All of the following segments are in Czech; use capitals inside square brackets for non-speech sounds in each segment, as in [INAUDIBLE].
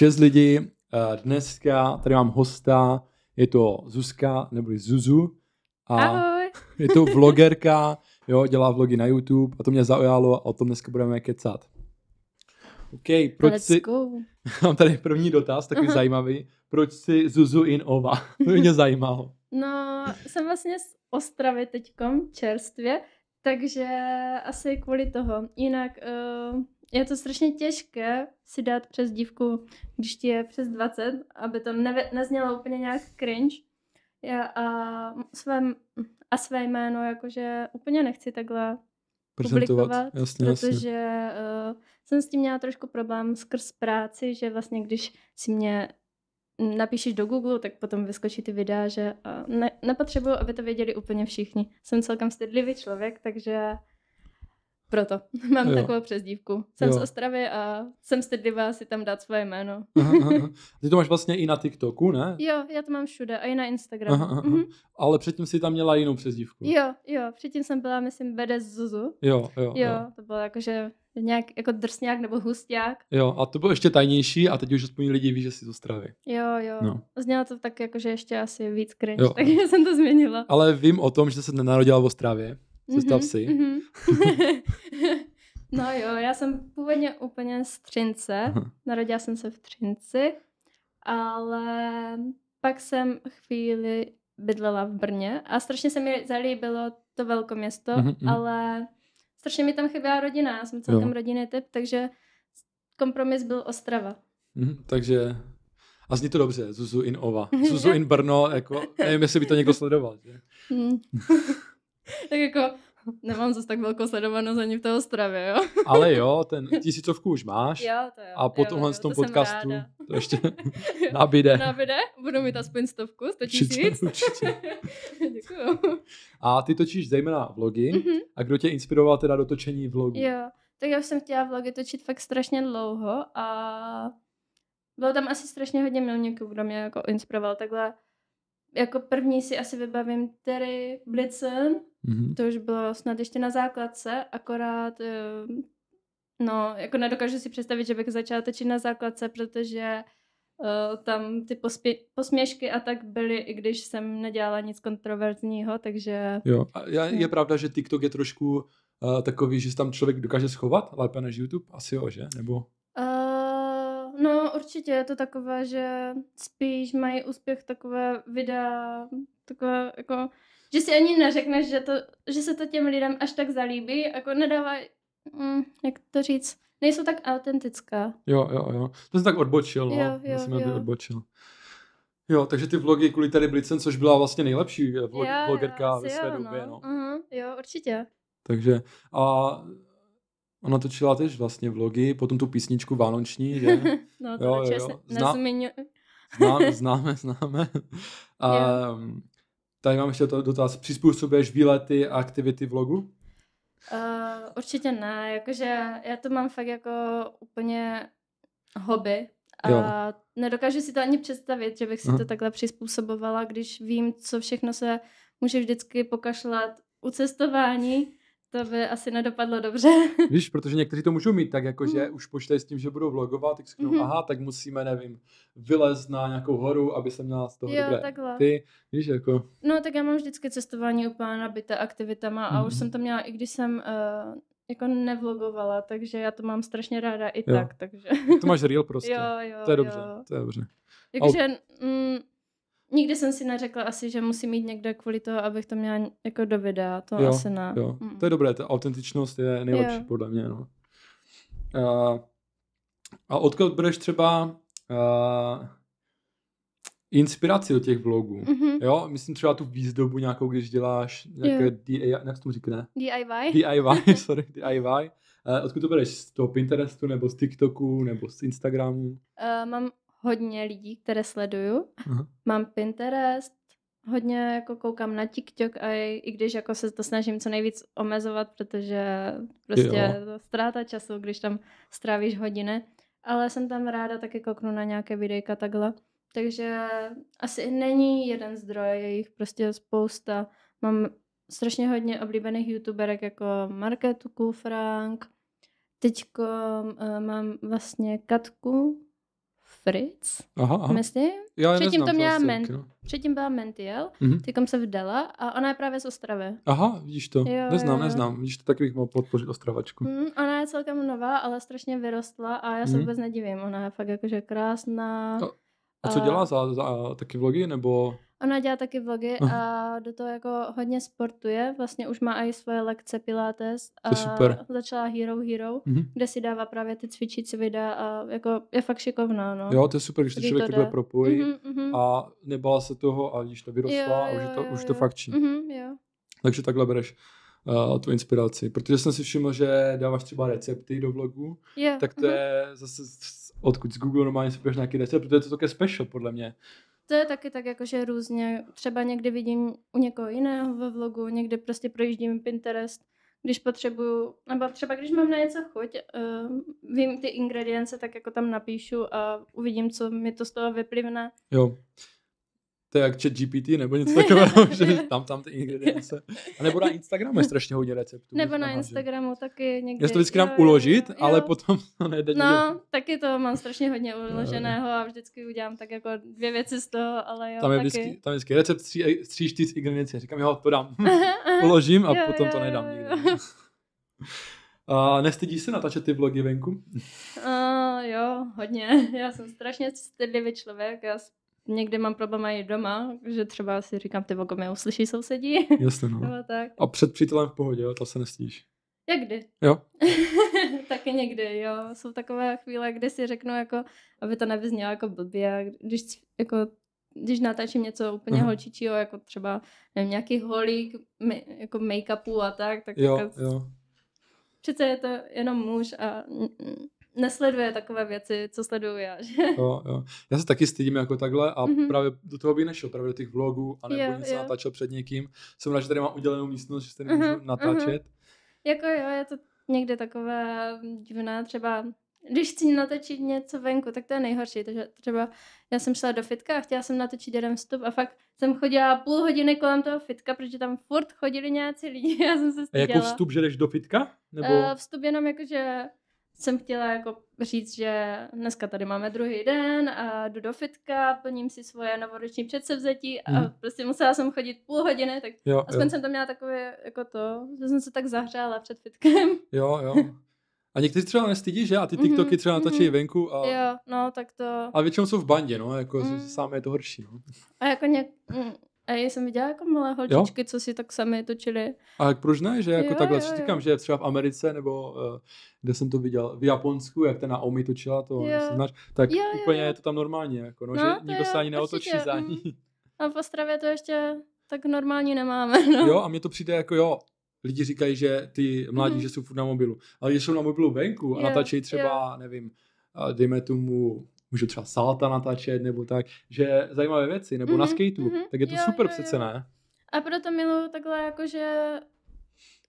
Čes lidi, eh, dneska tady mám hosta, je to Zuzka, neboli Zuzu. A Ahoj. Je to [LAUGHS] vlogerka, jo, dělá vlogy na YouTube a to mě zaujalo a o tom dneska budeme kecat. OK, proč Let's si... Go. [LAUGHS] Mám tady první dotaz, takový uh zajímavý. Proč si Zuzu in Ova? [LAUGHS] To mě zajímalo. No, jsem vlastně z Ostravy teďkom čerstvě, takže asi kvůli toho. Jinak uh, je to strašně těžké si dát přes dívku, když ti je přes 20, aby to neve, neznělo úplně nějak cringe. Já a své, a své jméno jakože úplně nechci takhle publikovat, jasně, protože jasně. Uh, eh, jsem s tím měla trošku problém skrz práci, že vlastně když si mě napíšeš do Google, tak potom vyskočí ty videa, že uh, ne, nepotřebuju, aby to věděli úplně všichni. Jsem celkem stydlivý člověk, takže proto [LAUGHS] mám jo. takovou přezdívku. Jsem jo. z Ostravy a jsem stydlivá si tam dát svoje jméno. [LAUGHS] Aha, aha. Ty to máš vlastně i na TikToku, ne? Jo, já to mám všude a i na Instagramu. Aha, aha. Mhm. Ale předtím si tam měla jinou přezdívku. Jo, jo, předtím jsem byla, myslím, Bede Zuzu. Jo, jo, jo. Jo, to bylo jakože nějak jako drsňák nebo husták. Jo, a to bylo ještě tajnější a teď už aspoň lidi ví, že jsi z Ostravy. Jo, jo. No. Znělo to tak jakože ještě asi víc cringe, jo. [LAUGHS] takže jsem to změnila. Ale vím o tom, že se nenarodila v Ostravě. Zostav mhm, si. Mhm. [LAUGHS] no jo, já jsem původně úplně z Třince. Narodila jsem se v Třinci, ale pak jsem chvíli bydlela v Brně a strašně se mi zalíbilo to velké město, mm-hmm. Mhm, ale strašně mi tam chyběla rodina. Já jsem celkem jo. rodinný typ, takže kompromis byl Ostrava. Mm, takže a zní to dobře, Zuzu in Ova. [LAUGHS] Zuzu in Brno, jako, nevím, jestli by to někdo sledoval. Že? Hmm. [LAUGHS] tak jako nemám zase tak velkou sledovanost ani v té Ostravě, jo. Ale jo, ten tisícovku už máš. Jo, to jo. A po tomhle tom podcastu to ještě [LAUGHS] nabide. Nabide, budu mít aspoň stovku, sto tisíc. Určitě, určitě. [LAUGHS] A ty točíš zejména vlogy. Mm-hmm. A kdo tě inspiroval teda do točení vlogů? Jo, tak já jsem chtěla vlogy točit fakt strašně dlouho a bylo tam asi strašně hodně milníků, kdo mě jako inspiroval takhle jako první si asi vybavím Terry Blitzen, mm-hmm. to už bylo snad ještě na základce, akorát eh, no, jako nedokážu si představit, že bych začala točit na základce, protože uh, tam ty pospě- posměšky a tak byly, i když jsem nedělala nic kontroverzního, takže... Jo, a je, no. je pravda, že TikTok je trošku uh, takový, že tam člověk dokáže schovat lépe než YouTube? Asi jo, že? Nebo... No určitě je to takové, že spíš mají úspěch takové videa, takové jako, že si ani neřekneš, že, to, že se to těm lidem až tak zalíbí, jako nedává, hm, mm, jak to říct, nejsou tak autentická. Jo, jo, jo. To jsem tak odbočil, no. Jo, jo, jsem jo. odbočil. Jo, takže ty vlogy kvůli tady Blitzen, což byla vlastně nejlepší vlog, jo, vlogerka jo, ve své jo, době, no. no. Uh-huh, jo, určitě. Takže a Ona točila tež vlastně vlogy, potom tu písničku vánoční, že? [LAUGHS] no, to jo, jo, jo. Zná... známe, známe, známe. [LAUGHS] A um, tady mám ještě dotaz. Přizpůsobuješ výlety a aktivity vlogu? Uh, určitě ne, jakože já to mám fakt jako úplně hobby, a jo. nedokážu si to ani představit, že bych si Aha. to takhle přizpůsobovala, když vím, co všechno se může vždycky pokašlat u cestování to by asi nedopadlo dobře. [LAUGHS] Víš, protože někteří to můžou mít tak, jako že mm. už počítají s tím, že budou vlogovat, tak řeknou, mm-hmm. aha, tak musíme, nevím, vylez na nějakou horu, aby se měla z toho jo, dobré. Takhle. Ty, víš, jako... No, tak já mám vždycky cestování úplně nabité aktivitama mm-hmm. a už mm-hmm. jsem to měla, i když jsem uh, jako nevlogovala, takže já to mám strašně ráda i jo. tak, takže... To máš real prostě. [LAUGHS] Jo, jo, to je dobře, jo. to je dobře. Takže... Mm, nikdy jsem si neřekla asi, že musím mít někde kvůli toho, abych to měla jako do videa, to jo, asi ne. Jo. Mm. To je dobré, ta autentičnost je nejlepší jo. podle mě, no. A, a odkud budeš třeba a, inspiraci do těch vlogů, mm-hmm. jo? Myslím třeba tu výzdobu nějakou, když děláš nějaké DIY, jak se tomu říkne? DIY. DIY, [LAUGHS] sorry, DIY. odkud to bereš? Z toho Pinterestu, nebo z TikToku, nebo z Instagramu? Uh, mám hodně lidí, které sleduju. Uh-huh. Mám Pinterest, hodně jako koukám na TikTok a i, i když jako se to snažím co nejvíc omezovat, protože prostě jo. ztráta času, když tam strávíš hodiny, ale jsem tam ráda taky kouknu na nějaké videjka takhle. Takže asi není jeden zdroj, je jich prostě spousta. Mám strašně hodně oblíbených youtuberek jako Marketu Kufrank, teďko uh, mám vlastně Katku, Fritz, aha, aha. myslím. Já Předtím to měla Ment, no. Předtím byla Mentiel, mm-hmm. teďkom se vdala a ona je právě z Ostravy. Aha, vidíš to. Jo, neznám, jo. neznám. Vidíš to, tak bych mohl podpořit Ostravačku. Mm, ona je celkem nová, ale strašně vyrostla a já se mm-hmm. vůbec nedivím. Ona je fakt jakože krásná. A, a co dělá za, za taky vlogy, nebo... Ona dělá taky vlogy a do toho jako hodně sportuje. Vlastně už má i svoje lekce Pilates. A to super. Začala Hero Hero, mm-hmm. kde si dává právě ty cvičící videa a jako je fakt šikovná. No. Jo, to je super, když to člověk takhle propojí mm-hmm, mm-hmm. a nebala se toho a když to vyrostla jo, a už, to, jo, to fakt činí. Mm-hmm, Takže takhle bereš uh, tu inspiraci. Protože jsem si všiml, že dáváš třeba recepty do vlogu, yeah. tak to mm-hmm. je zase odkud z Google normálně si půjdeš nějaký recept, protože to je to také special podle mě to je taky tak jakože různě. Třeba někdy vidím u někoho jiného ve vlogu, někdy prostě projíždím Pinterest, když potřebuju, nebo třeba když mám na něco chuť, uh, vím ty ingredience, tak jako tam napíšu a uvidím, co mi to z toho vyplivne. Jo, to je jak chat GPT nebo něco [LAUGHS] takového, že tam, tam ty ingredience. A nebo na Instagramu je strašně hodně receptů. Nebo na Instagramu že? taky někdy. Já to vždycky nám uložit, jo. ale potom [LAUGHS] to nejde. No, někde. taky to mám strašně hodně uloženého a vždycky udělám tak jako dvě věci z toho, ale jo, tam je taky. Vždycky, tam je vždycky recept tří, tří čtyř ingredience. Říkám, jo, to dám. [LAUGHS] Uložím a jo, potom jo, to nedám jo, nikdy. A nestydí se natáčet ty vlogy venku? Uh, jo, hodně. Já jsem strašně stydlivý člověk. Já někdy mám problém i doma, že třeba si říkám, ty vogo, mě uslyší sousedí. Jasně, no. [LAUGHS] no tak. A před přítelem v pohodě, jo, to se nestíš. kdy? Jo. [LAUGHS] Taky někdy, jo. Jsou takové chvíle, kdy si řeknu, jako, aby to nevyznělo jako blbě, když jako když natáčím něco úplně uh-huh. holčičího, jako třeba nevím, nějaký holík, jako make-upu a tak, tak jo, jako, jo. přece je to jenom muž a nesleduje takové věci, co sleduju já. Že? Jo, jo. Já se taky stydím jako takhle a mm-hmm. právě do toho bych nešel, právě do těch vlogů, a nebo něco natáčel před někým. Jsem rád, že tady mám udělenou místnost, že se tady můžu mhm, mhm. natáčet. Mm-hmm. Jako jo, je to někde takové divné, třeba když chci natočit něco venku, tak to je nejhorší. Takže třeba já jsem šla do fitka a chtěla jsem natočit jeden vstup a fakt jsem chodila půl hodiny kolem toho fitka, protože tam furt chodili nějací lidi. [LAUGHS] Já jsem se styděla. A jako vstup, že jdeš do fitka? Nebo... Uh, vstup jenom jako, že jsem chtěla jako říct, že dneska tady máme druhý den a jdu do fitka, plním si svoje novoroční předsevzetí a mm. prostě musela jsem chodit půl hodiny, tak jo, aspoň jo. jsem to měla takové jako to, že jsem se tak zahřála před fitkem. [LAUGHS] Jo, jo. A někteří třeba nestydí, že? A ty mhm, TikToky třeba mhm. natočí mm-hmm. venku. A... Jo, no tak to... A většinou jsou v bandě, no, jako mm. sám je to horší, no. A jako něk... Mm, a já jsem viděla jako malé holčičky, jo? co si tak sami točili. A jak proč ne, že jako jo, takhle, jo, jo. že třeba v Americe nebo eh, kde jsem to viděl, v Japonsku, jak na Omi točila to, znáš, tak jo, jo, úplně jo. je to tam normálně, jako no, no že nikdo jo, se ani neotočí určitě. za mm. ní. A v Ostravě to ještě tak normální nemáme, [LAUGHS] no. Jo, a mně to přijde jako jo, lidi říkají, že ty mladí, mm že jsou furt na mobilu, ale když jsou na mobilu venku a jo, natáčejí třeba, jo. nevím, dejme tomu můžu třeba salta natáčet nebo tak, že zajímavé věci, nebo mm-hmm, na mhm, skateu, mm-hmm, tak je to jo, super jo, přece, jo. ne? A proto miluju takhle jakože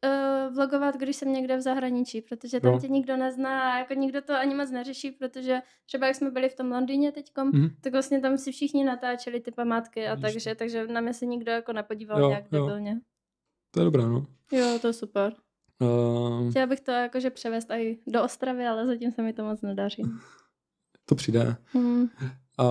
uh, vlogovat, když jsem někde v zahraničí, protože tam no. tě nikdo nezná, jako nikdo to ani moc neřeší, protože třeba jak jsme byli v tom Londýně teďkom, mm-hmm. tak vlastně tam si všichni natáčeli ty památky a takže, takže na mě se nikdo jako nepodíval jo, nějak debilně. To je dobré, no. Jo, to je super. Uh... Chtěla bych to jakože převést i do Ostravy, ale zatím se mi to moc nedaří. [LAUGHS] to přijde. Mm. A,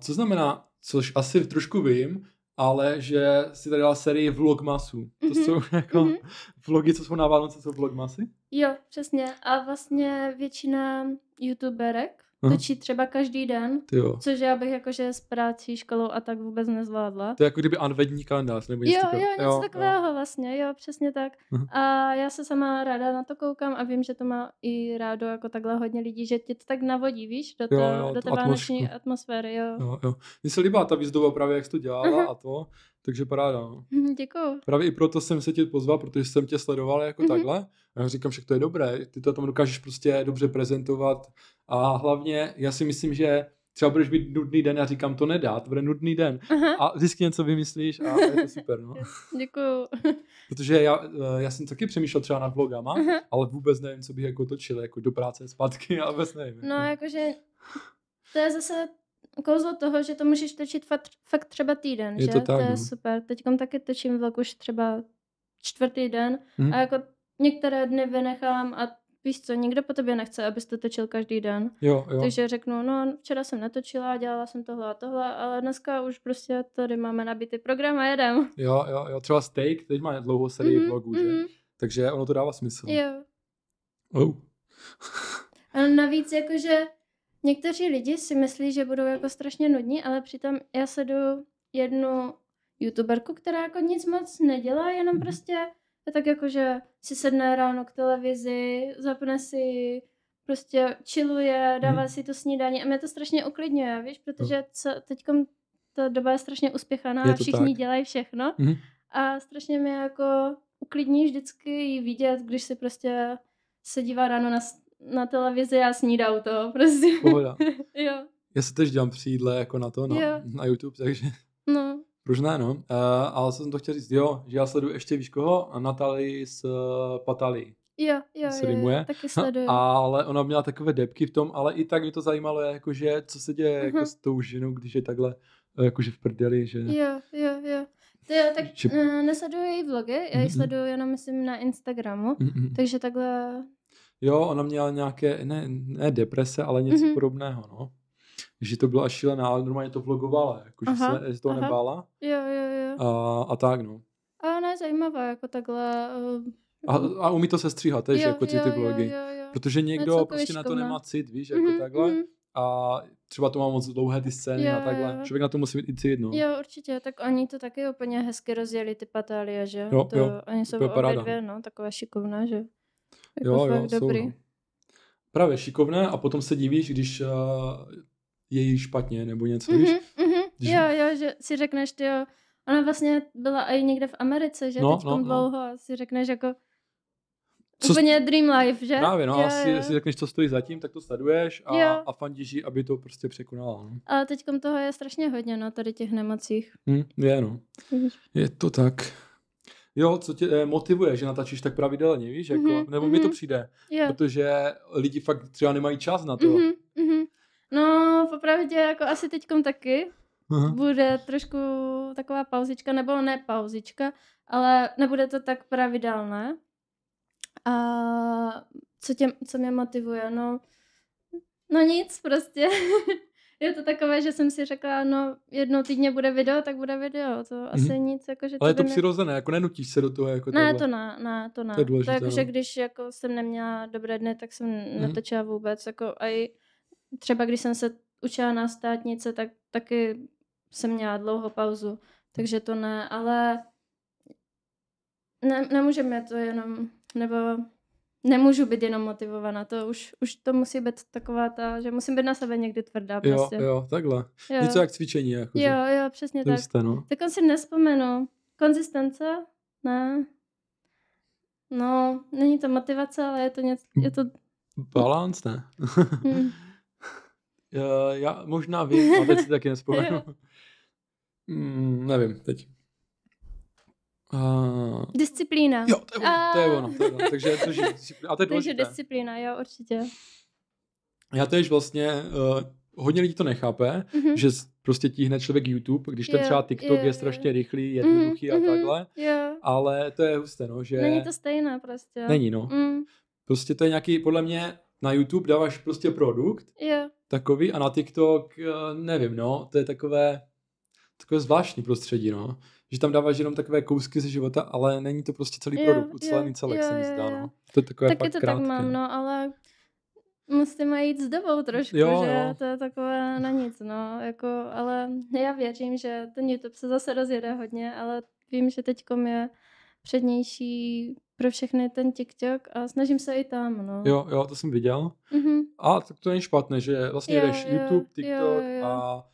co znamená, což asi trošku vím, ale že si tady dala sérii vlogmasů. Mm-hmm. To mhm. jsou jako mm-hmm. vlogy, co jsou na Vánoce, jsou vlogmasy? Jo, přesně. A vlastně většina youtuberek točí třeba každý den, Tyjo. což já bych jakože s prací, školou a tak vůbec nezvládla. To je jako kdyby anvední kalendář nebo něco Jo, jo, něco jo, takového jo. vlastně, jo, přesně tak. Aha. A já se sama ráda na to koukám a vím, že to má i rádo jako takhle hodně lidí, že tě to tak navodí, víš, do, to, jo, do té vánoční atmosféry, jo. Jo, jo. Mně se líbá ta výzdoba právě, jak jsi to dělala Aha. a to, takže paráda. No. Mhm, děkuju. Právě i proto jsem se tě pozval, protože jsem tě sledoval jako mm-hmm. takhle. A já říkám, že to je dobré, ty to tam dokážeš prostě dobře prezentovat, a hlavně já si myslím, že třeba budeš mít nudný den, já říkám, to nedá, to bude nudný den. Aha. A vždycky něco vymyslíš a je to super. No. [LAUGHS] Děkuju. [LAUGHS] Protože já, eh, já jsem taky přemýšlel třeba nad vlogama, Aha. ale vůbec nevím, co bych jako točil, jako do práce, zpátky a [LAUGHS] vůbec nevím. No, jako. jakože to je zase kouzlo toho, že to můžeš točit fakt, fakt třeba týden, je že? To, tak, to je no. super. Teď taky točím vlog už třeba čtvrtý den hmm. a jako některé dny vynechám a víš co, nikdo po tobě nechce, abys to točil každý den. Jo, jo. Takže řeknu, no včera jsem natočila, dělala jsem tohle a tohle, ale dneska už prostě tady máme nabitý program a jedem. Jo, jo, jo, třeba Steak, teď má dlouhou sérii mm-hmm, vlogů, mm-hmm. že? Mhm. Takže ono to dává smysl. Jo. Oh. a navíc jakože někteří lidi si myslí, že budou jako strašně nudní, ale přitom já sedu jednu youtuberku, která jako nic moc nedělá, jenom mhm. prostě a tak jakože si sedne ráno k televizi, zapne si prostě chilluje, dává hmm. si to snídaní a mě to strašně uklidňuje, víš, protože co, teďkom ta doba je strašně uspěchaná je a všichni tak. dělají všechno hmm. a strašně mě jako uklidní vždycky ji vidět, když si prostě se dívá ráno na, na televizi a snídá u toho [LAUGHS] prostě. jo. Já se tež dělám při jídle jako na to, na, na YouTube, takže ne, no. Uh, ale co jsem to chtěl říct, jo, že já sleduju ještě víš koho, Natali z Patali. Eh, Patalii. Jo, jo, se taky sleduju. [LAUGHS] Ale ona měla takové debky v tom, ale i tak mě to zajímalo, jakože, co se děje uh-huh. jako mhm. s tou ženou, když je takhle eh, jakože v prdeli, že... Jo, jo, jo. To jo, tak že... nesleduju její vlogy, já ji mhm. sleduju jenom, myslím, na Instagramu, mm mm takže takhle... Jo, ona měla nějaké, ne, ne deprese, ale něco mm-hmm. podobného, no že to byla šílená, ale normálně to vlogovala, jakože aha, se toho aha. nebála. Jo, jo, jo. A, a tak, no. A ona je zajímavá, jako takhle. Uh, a, a umí to se stříhat, jo, jako ty, jo, ty vlogy. Jo, jo, jo. Protože někdo prostě na to nemá cit, víš, jako mm-hmm, takhle. Mm-hmm. A třeba to má moc dlouhé ty scény jo, a takhle. Jo. Člověk na to musí být i cit, no. Jo, určitě. Tak oni to taky úplně hezky rozjeli, ty patálie, že jo? To, jo, oni jsou obě dvě, no, taková šikovná, že jako jo, jo, dobrý. Jsou, no. Právě šikovné a potom se divíš, když uh, je jí špatně nebo něco, mm-hmm, víš? Mm-hmm. Když... Jo, jo, že si řekneš, ty jo, ona vlastně byla i někde v Americe, že no, teď no, no, dlouho no. a si řekneš jako co úplně st... dream life, že? Právě, no, jo, asi, jo. si řekneš, co stojí zatím, tak to sleduješ a, jo. a fandíš aby to prostě překonala. No. A teď toho je strašně hodně, no, tady těch nemocích. Hmm, je, no. Je to tak. Jo, co tě eh, motivuje, že natáčíš tak pravidelně, víš, jako, mm-hmm, nebo mm-hmm. mi to mhm. přijde, jo. protože lidi fakt třeba nemají čas na to, mm-hmm popravdě jako asi teďkom taky. Aha. Bude trošku taková pauzička, nebo ne pauzička, ale nebude to tak pravidelné. A co, tě, co mě motivuje? No, no nic prostě. [LAUGHS] je to takové, že jsem si řekla, no jednou týdně bude video, tak bude video, to mm-hmm. asi mhm. nic, jako že... Ale je to mě... jako nenutíš se do toho, jako Ne, to ne, ne, to ne. To je důležité, to jako, že no. když jako jsem neměla dobré dny, tak jsem mm-hmm. netočila vůbec, jako a i třeba když jsem se učila na státnice, tak taky jsem měla dlouho pauzu, takže to ne, ale ne, nemůžeme to jenom, nebo nemůžu být jenom motivovaná, to už, už to musí být taková ta, že musím být na sebe někdy tvrdá jo, prostě. Jo, takhle. Jo. Něco jak cvičení. Jako, jo, že? jo, přesně to tak. No. Tak on si nespomenu. Konzistence? Ne. No, není to motivace, ale je to něco, je to... Balance, ne? hmm. [LAUGHS] Uh, já možná vím, ale teď si taky nespomenu. [LAUGHS] mm, nevím, teď. Uh... Disciplína. Jo, to je, ono, to je ono. To je ono. Takže, [LAUGHS] disciplína. A to je takže disciplína, jo, určitě. Já tež vlastně, uh, hodně lidí to nechápe, mm-hmm. že prostě tíhne člověk YouTube, když ten jo, třeba TikTok jo, je strašně rychlý, mhm, jednoduchý mm, a mhm, takhle, jo. ale to je husté, no, že... Není to stejné prostě. Není, no. Mm. Prostě to je nějaký, podle mě, na YouTube dáváš prostě produkt, jo takový a na TikTok, eh, nevím, no, to je takové, takové zvláštní prostředí, no. Že tam dáváš jenom takové kousky ze života, ale není to prostě celý jo, produkt, ucelený jo, celek jo, se mi zdá, no. To je takové Taky to krátké. tak mám, no, ale musíme jít s dobou trošku, jo, že jo. to je takové na nic, no, jako, ale já věřím, že ten YouTube se zase rozjede hodně, ale vím, že teďkom je přednější pro všechny ten TikTok a snažím se i tam, no. Jo, jo, to jsem viděl. Mm-hmm. A tak to není špatné, že vlastně jo, jdeš jo, YouTube, TikTok jo, jo. a...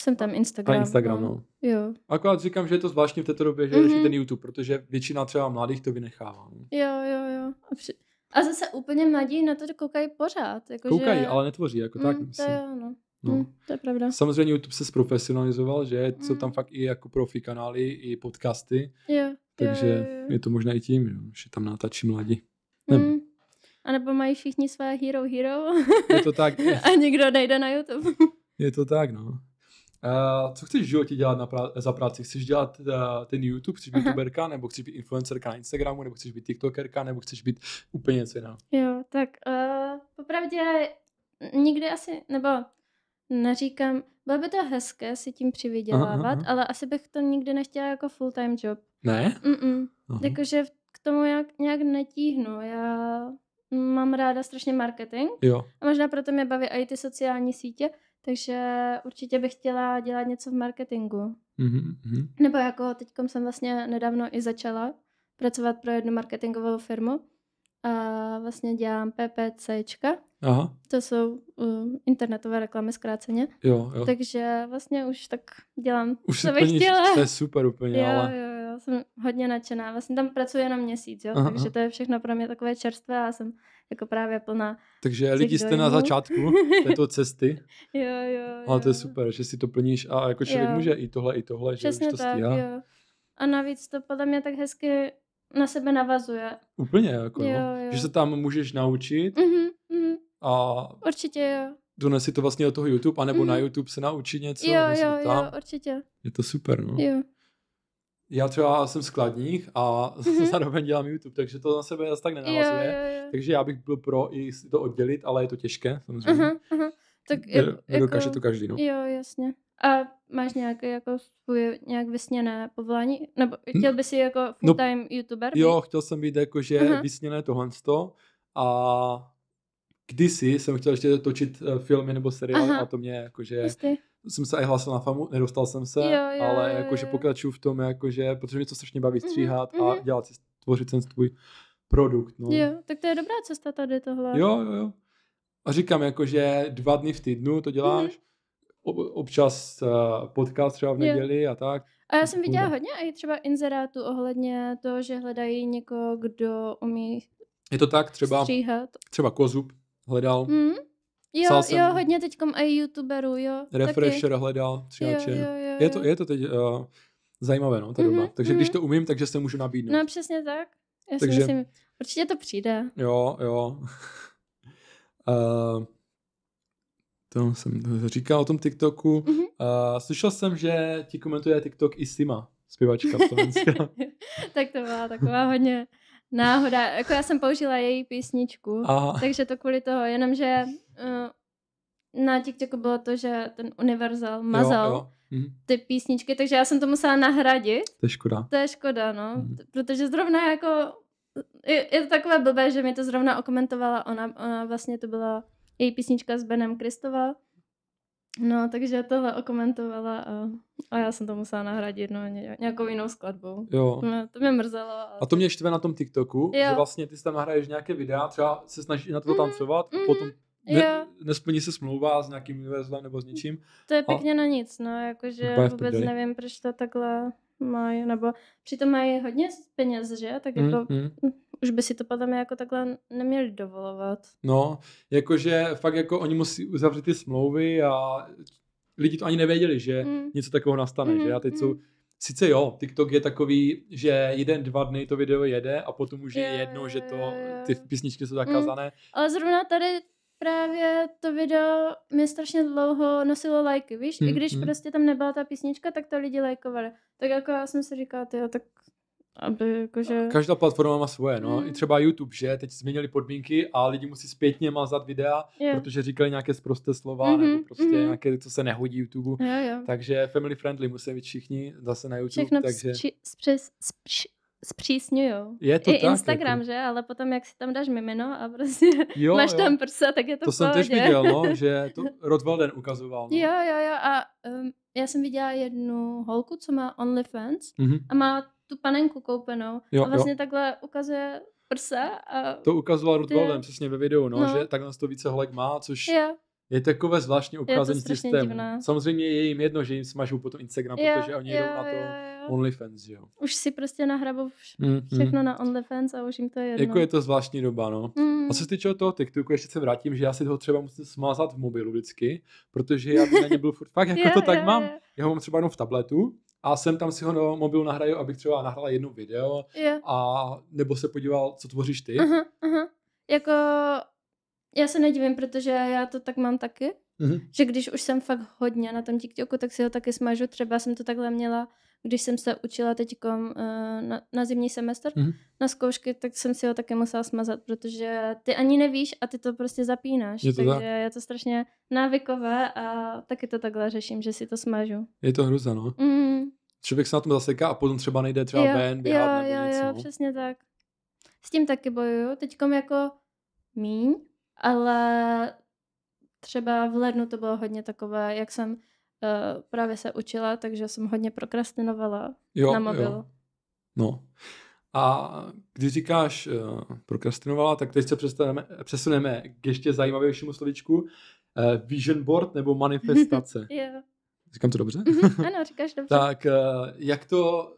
Jsem tam Instagram. A Instagram, no. no. Jo. Akorát říkám, že je to zvláštní v této době, že mm-hmm. jdeš ten mhm. YouTube, protože většina třeba mladých to vynechává. No. Jo, jo, jo. A, při... a zase úplně mladí na to koukají pořád. Jako koukají, že... ale netvoří, jako mm, tak myslím. To jo, no. No. Hmm, to je pravda. Samozřejmě YouTube se zprofesionalizoval, že? Hmm. Jsou tam mm. fakt i jako profi kanály, i podcasty. Jo. Takže je, jo. je. to možná i tím, že tam natačí mladí. Hmm. A nebo mají všichni své Hero Hero. Je to tak. [LAUGHS] A nikdo nejde na YouTube. [LAUGHS] Je to tak, no. A co chceš v životě dělat na prá- za práci? Chceš dělat uh, ten YouTube, chceš být Aha. youtuberka, nebo chceš být influencerka na Instagramu, nebo chceš být tiktokerka, nebo chceš být úplně něco jiného? Jo, tak uh, popravdě nikdy asi, nebo neříkám, bylo by to hezké si tím přivydělávat, aha, aha. ale asi bych to nikdy nechtěla jako full-time job. Ne? Mm-mm. Jakože k tomu jak, nějak netíhnu. Já mám ráda strašně marketing. Jo. A možná proto mě baví i ty sociální sítě, takže určitě bych chtěla dělat něco v marketingu. Mm-hmm. Nebo jako teď jsem vlastně nedávno i začala pracovat pro jednu marketingovou firmu a vlastně dělám PPCčka. Aha. To jsou uh, internetové reklamy zkráceně. Jo, jo. Takže vlastně už tak dělám, už co bych chtěla. To je super úplně, jo, ale... Jo jsem hodně nadšená. Vlastně tam pracuji jenom měsíc, jo? Aha. takže to je všechno pro mě takové čerstvé a jsem jako právě plná. Takže lidi jste dojmů. na začátku [LAUGHS] této cesty. jo, jo, jo. Ale to je super, že si to plníš a jako člověk jo. může i tohle, i tohle, Přesně že už to tak, stíhá. Jo. A navíc to podle mě tak hezky na sebe navazuje. Úplně, jako jo, jo. že se tam můžeš naučit mm-hmm, mm-hmm. a určitě jo. Donesi to vlastně od toho YouTube, anebo mm-hmm. na mhm. YouTube se naučit něco. Jo, jo, tam. jo, určitě. Je to super, no. Jo já třeba jsem skladník a mm-hmm. [LAUGHS] zároveň dělám YouTube, takže to na sebe zase tak nenávazuje. Yeah, yeah, yeah. Takže já bych byl pro i si to oddělit, ale je to těžké, samozřejmě. Uh-huh, uh-huh. Tak je, Nedokáže jako, to každý, no. Jo, jasně. A máš nějaké jako svoje nějak vysněné povolání? Nebo hm. chtěl bys si jako full-time no, youtuber? Jo, chtěl jsem být jakože uh-huh. Mhm. vysněné tohle a kdysi jsem chtěl ještě točit eh, filmy nebo seriály Aha. a to mě jakože... Jistě. Jsem se i hlásil na famu, nedostal jsem se, jo, jo, ale jakože pokračuju v tom, jakože, protože mě to strašně baví mhm, stříhat mm-hmm. a mhm. dělat si, tvořit ten svůj produkt. No. Jo, tak to je dobrá cesta tady tohle. Jo, jo, jo. A říkám, jakože dva dny v týdnu to děláš, mm-hmm občas eh, podcast třeba v neděli jo. a tak. A já jsem viděla hodně i třeba inzerátu ohledně toho, že hledají někoho, kdo umí Je to tak, třeba, stříhat. třeba Kozub, hledal. Mm. Jo, jo, hodně teďkom i youtuberů, jo. Refresher taky. hledal, třiače. Jo, jo, jo, jo. Je, to, je to teď uh, zajímavé, no, ta mm-hmm, doba. Takže mm-hmm. když to umím, takže se můžu nabídnout. No, přesně tak. Já takže, si myslím, určitě to přijde. Jo, jo. uh, [LAUGHS] to jsem říkal o tom TikToku. Mm-hmm. Uh, slyšel jsem, že ti komentuje TikTok i Sima, zpěvačka slovenská. [LAUGHS] tak to byla taková hodně náhoda, jako já jsem použila její písničku, Aha. takže to kvůli toho, jenomže uh, na TikToku bylo to, že ten Universal mazal jo, jo. Mhm. ty písničky, takže já jsem to musela nahradit. To je škoda. To je škoda, no, mhm. protože zrovna jako je, je to takové blbé, že mi to zrovna okomentovala ona, ona vlastně to byla její písnička s Benem Kristoval, No, takže tohle okomentovala a, a já jsem to musela nahradit no, nějakou jinou skladbou. Jo. No, to mě mrzelo. Ale... A to mě štve na tom TikToku, jo. že vlastně ty si tam nahraješ nějaké videa, třeba se snažíš na to mm-hmm. tancovat mm-hmm. a mhm. potom ne, nesplní se smlouva s nějakým univerzlem nebo s ničím. To je pěkně a... na nic, no, jakože vůbec prděli. nevím, proč to takhle mají, nebo přitom mají hodně peněz, že? Tak mhm, jako mm-hmm už by si to podle mě jako takhle neměli dovolovat. No, jakože fakt jako oni musí uzavřít ty smlouvy a lidi to ani nevěděli, že mm. něco takového nastane, mm-hmm, mm, že já teď mm. jsou, sice jo, TikTok je takový, že jeden, dva dny to video jede a potom už je, je jedno, že to, ty písničky jsou mm. zakázané. Mm. Ale zrovna tady právě to video mě strašně dlouho nosilo lajky, víš? Mm, I hm, když mm. prostě tam nebyla ta písnička, tak to lidi lajkovali. Tak jako já jsem si říkala, tyjo, tak aby jakože... Každá platforma má svoje, no. Mm. I třeba YouTube, že? Teď změnili podmínky a lidi musí zpětně mazat videa, yeah. protože říkali nějaké zprosté slova mm-hmm. nebo prostě mm-hmm. nějaké, co se nehodí YouTube. Yeah, yeah. Takže family friendly musí být všichni zase na YouTube. Všechno takže... zpřísňují. Je to I tak, Instagram, jako. že? Ale potom, jak si tam dáš mimino a prostě [LAUGHS] jo, máš jo. tam prsa, tak je to To jsem tež viděl, no, [LAUGHS] že to Rodvalden ukazoval. No. Jo, jo, jo. A um, já jsem viděla jednu holku, co má OnlyFans mm-hmm. a má tu panenku koupenou. Jo, a vlastně jo. takhle ukazuje prsa. A to ukazoval Ruth Baldem přesně ve videu, no, no. že takhle to více holek má, což je, je takové zvláštní obcházení systému. Divná. Samozřejmě je jim jedno, že jim smažou potom Instagram, jo, protože oni je, na to je, OnlyFans, jo. Už si prostě nahrabou vš- mm, všechno mm. na OnlyFans a už jim to je jedno. Jako je to zvláštní doba, no. Mm. A co se týče toho TikToku, ještě se vrátím, že já si toho třeba musím smazat v mobilu vždycky, protože já by na ně byl furt fakt, jako [LAUGHS] jo, to tak jo, mám. Je. Já ho mám třeba jenom v tabletu, a jsem tam si ho na mobilu nahraju, abych třeba nahrala jedno video yeah. a nebo se podíval, co tvoříš ty. Uh-huh, uh-huh. Jako já se nedivím, protože já to tak mám taky, uh-huh. že když už jsem fakt hodně na tom TikToku, tak si ho taky smažu. Třeba jsem to takhle měla když jsem se učila teď eh, na, na zimní semestr, mm-hmm. na zkoušky, tak jsem si ho taky musela smazat, protože ty ani nevíš a ty to prostě zapínáš. Je to takže tak? je to strašně návykové a taky to takhle řeším, že si to smažu. Je to hruza, no. Mm. Člověk se na tom zaseká a potom třeba nejde třeba jo, ven, běhat jo, nebo jo, něco. Jo, no. přesně tak. S tím taky bojuju. Teďkom jako míň, ale třeba v lednu to bylo hodně takové, jak jsem uh, právě se učila, takže jsem hodně prokrastinovala jo, na mobilu. Jo. No. A když říkáš uh, prokrastinovala, tak teď se přesuneme k ještě zajímavějšímu slovíčku. Uh, vision board nebo manifestace. yeah. [LAUGHS] Říkám to dobře? Mhm, ano, říkáš dobře. [LAUGHS] tak uh, jak to,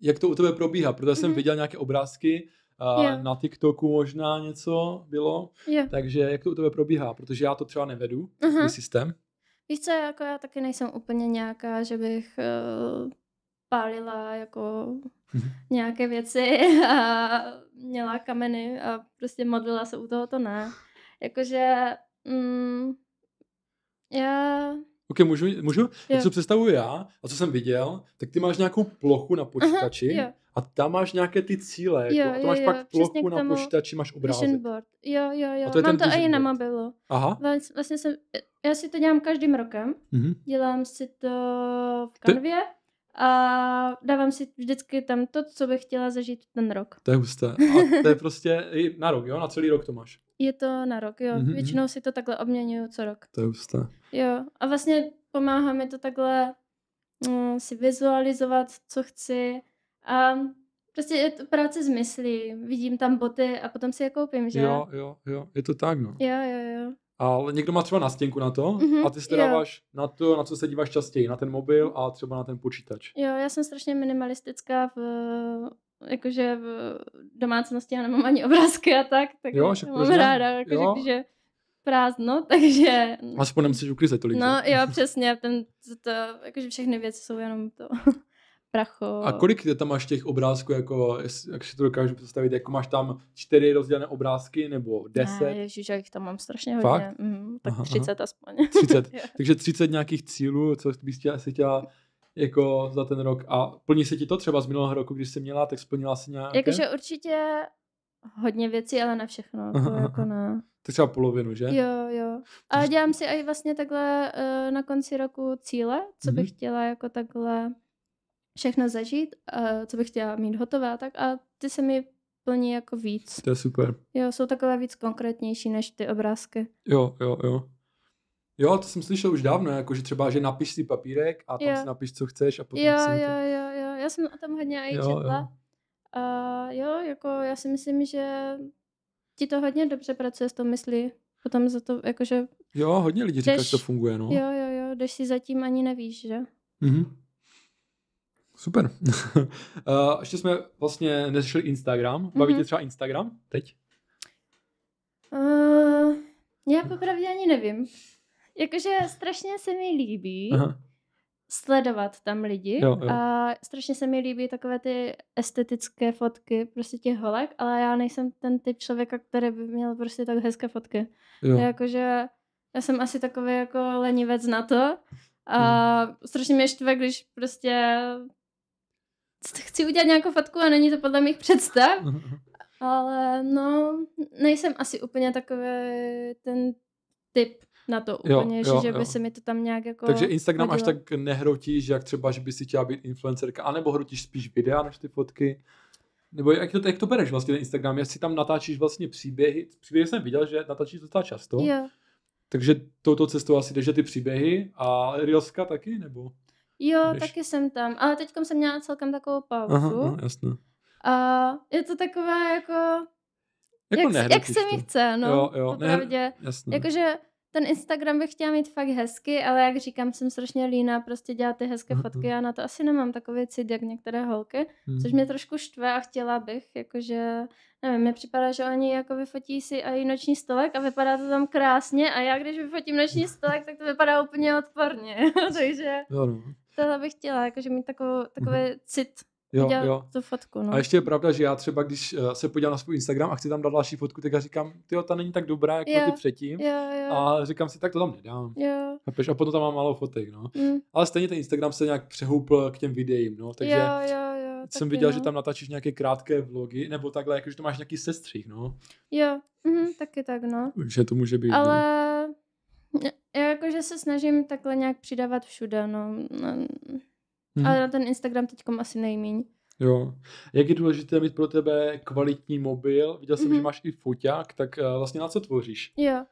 jak to u tebe probíhá? Protože jsem mhm. viděl nějaké obrázky, uh, yeah. na TikToku možná něco bylo. Yeah. Takže jak to u tebe probíhá? Protože já to třeba nevedu, uh-huh. systém. Víš co, jako já taky nejsem úplně nějaká, že bych uh, pálila jako [LAUGHS] nějaké věci [LAUGHS] a měla kameny a prostě modlila se u toho, to ne. Jakože mm, já... Ok, můžu? můžu? Co představuji já a co jsem viděl, tak ty máš nějakou plochu na počítači Aha, a tam máš nějaké ty cíle, jako jo, jako, a to máš jo, pak plochu na počítači, máš obrázek. Vision board. Jo, jo, jo, a to je mám to i na mobilu. Aha. Vlastně jsem, já si to dělám každým rokem, mm-hmm. dělám si to v kanvě. Ty? a dávám si vždycky tam to, co bych chtěla zažít ten rok. To je husté. A to je prostě i na rok, jo? Na celý rok to máš? Je to na rok, jo. Mm-hmm. Většinou si to takhle obměňuju co rok. To je husté. Jo. A vlastně pomáhá mi to takhle mm, si vizualizovat, co chci a ehm, prostě je to práce s myslí. Vidím tam boty a potom si je koupím, že? Jo, jo, jo. Je to tak, no. Jo, jo, jo. Ale někdo má třeba nastěnku na to mm-hmm, a ty si dáváš na to, na co se díváš častěji, na ten mobil a třeba na ten počítač. Jo, já jsem strašně minimalistická v jakože v domácnosti já nemám ani obrázky a tak, tak jo, však mám ráda, jakože, když je prázdno, [LAUGHS] takže... Aspoň nemusíš uklízet tolik. No jo, přesně, ten, to, to, jakože všechny věci jsou jenom to. [LAUGHS] pracho. A kolik tam máš těch obrázků, jako, jak si to dokážu představit, jako máš tam čtyři rozdělené obrázky nebo deset? Ne, ježiš, jak jich tam mám strašně hodně. Fakt? Mm, tak aha, 30 aha. aspoň. 30. [LAUGHS] Takže 30 nějakých cílů, co bys chtěla, si chtěla jako za ten rok. A plní se ti to třeba z minulého roku, když jsi měla, tak splnila si nějaké? Jakože určitě hodně věcí, ale na všechno. Aha, jako, aha. jako na... Tak třeba polovinu, že? Jo, jo. A dělám si i vlastně takhle eh, na konci roku cíle, co bych mm-hmm. chtěla jako takhle všechno zažít, a co bych chtěla mít hotové a tak a ty se mi plní jako víc. To je super. Jo, jsou takové víc konkrétnější než ty obrázky. Jo, jo, jo. Jo, to jsem slyšel už dávno, jako že třeba, že napiš si papírek a tam jo. si napiš, co chceš a potom jo, si jo, to... jo, jo, já jsem o tom hodně i četla. Jo. A jo, jako já si myslím, že ti to hodně dobře pracuje s tou myslí. Potom za to, jakože... Jo, hodně lidí říká, že to funguje, no. Jo, jo, jo, jdeš si zatím ani nevíš, že? Mhm. Super. uh, [LAUGHS] ještě jsme vlastně neřešili Instagram. Baví mm-hmm. tě mhm. třeba Instagram teď? Uh, já popravdě ani nevím. Jakože strašně se mi líbí Aha. sledovat tam lidi jo, jo. a strašně se mi líbí takové ty estetické fotky prostě těch holek, ale já nejsem ten typ člověka, který by měl prostě tak hezké fotky. Jo. Jakože já jsem asi takový jako lenivec na to a mhm. strašně mě štve, když prostě chci udělat nějakou fotku a není to podle mých představ. [LAUGHS] Ale no, nejsem asi úplně takový ten typ na to úplně, jo, jo, že jo. by se mi to tam nějak jako... Takže Instagram hodilo. až tak nehrotíš, jak třeba, že by si chtěla být influencerka, anebo hrotíš spíš videa než ty fotky? Nebo jak to, jak to bereš vlastně ten Instagram? Jestli tam natáčíš vlastně příběhy, příběhy jsem viděl, že natáčíš docela často. Jo. Takže touto cestou asi jde, že ty příběhy a rioska taky, nebo? Jo, Když... taky jsem tam, ale teď jsem měla celkem takovou pauzu. Aha, no, aha, jasně. A je to takové jako... Jako jak, jak se mi chce, no, jo, jo, popravdě. Jakože ten Instagram bych chtěla mít fakt hezky, ale jak říkám, jsem strašně líná prostě dělat ty hezké uh-huh. fotky a na to asi nemám takový cit jak některé holky, uh-huh. což mě mhm. trošku štve a chtěla bych, jakože, nevím, mi připadá, že oni jako vyfotí si i noční stolek a vypadá to tam krásně a já když vyfotím noční stolek, tak to vypadá úplně odporně, [LAUGHS] takže... Jo, no tohle bych chtěla, jakože mít takovou, takový mm-hmm. cit jo, jo. tu fotku. No. A ještě je pravda, že já třeba, když eh, se podívám na svůj Instagram a chci tam dát další fotku, tak já říkám, ty jo, ta není tak dobrá, jako jo, ty předtím. Jo, jo. A říkám si, tak to tam nedám. Jo. A potom tam mám malou fotek, no. Mm. Ale stejně ten Instagram se nějak přehoupl k těm videím, no. Takže jo, jo, jo, jsem viděl, no. že tam natáčíš nějaké krátké vlogy, nebo takhle, jakože to máš nějaký sestřih, no. Jo, mm-hmm, taky tak, no. Že to může být. No. Ale... No já jakože se snažím takhle nějak přidávat všude, no. no. Hmm. Ale na ten Instagram teďkom asi nejmíň. Jo. Jak je důležité mít pro tebe kvalitní mobil? Viděl jsem, mm-hmm. že mhm. máš i foťák, tak eh, vlastně na co tvoříš? Jo.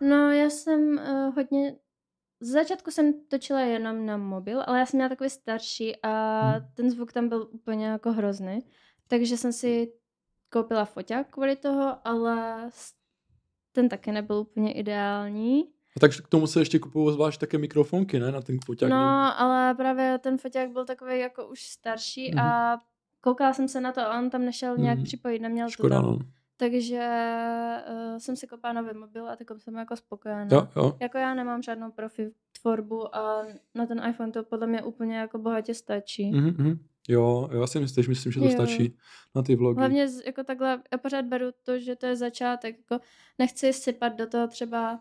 No já jsem uh, hodně... Z začátku jsem točila jenom na mobil, ale já jsem měla takový starší a hmm. ten zvuk tam byl úplně jako hrozný. Takže jsem si koupila foťák kvůli toho, ale ten taky nebyl úplně ideální. A tak k tomu se ještě kupují zvlášť také mikrofonky, ne? Na ten foťák. No, ne? ale právě ten foťák byl takový jako už starší mm-hmm. a mhm. koukala jsem se na to a on tam nešel nějak mm-hmm. připojit, neměl to tam. No. Takže uh, jsem si koupila nový mobil a takom jsem jako spokojená. Jo, jo. Jako já nemám žádnou profi tvorbu a na ten iPhone to podle mě úplně jako bohatě stačí. Mm-hmm. Jo, já si myslím, myslím, že to jo. stačí na ty vlogy. Hlavně jako takhle, já pořád beru to, že to je začátek, jako nechci sypat do toho třeba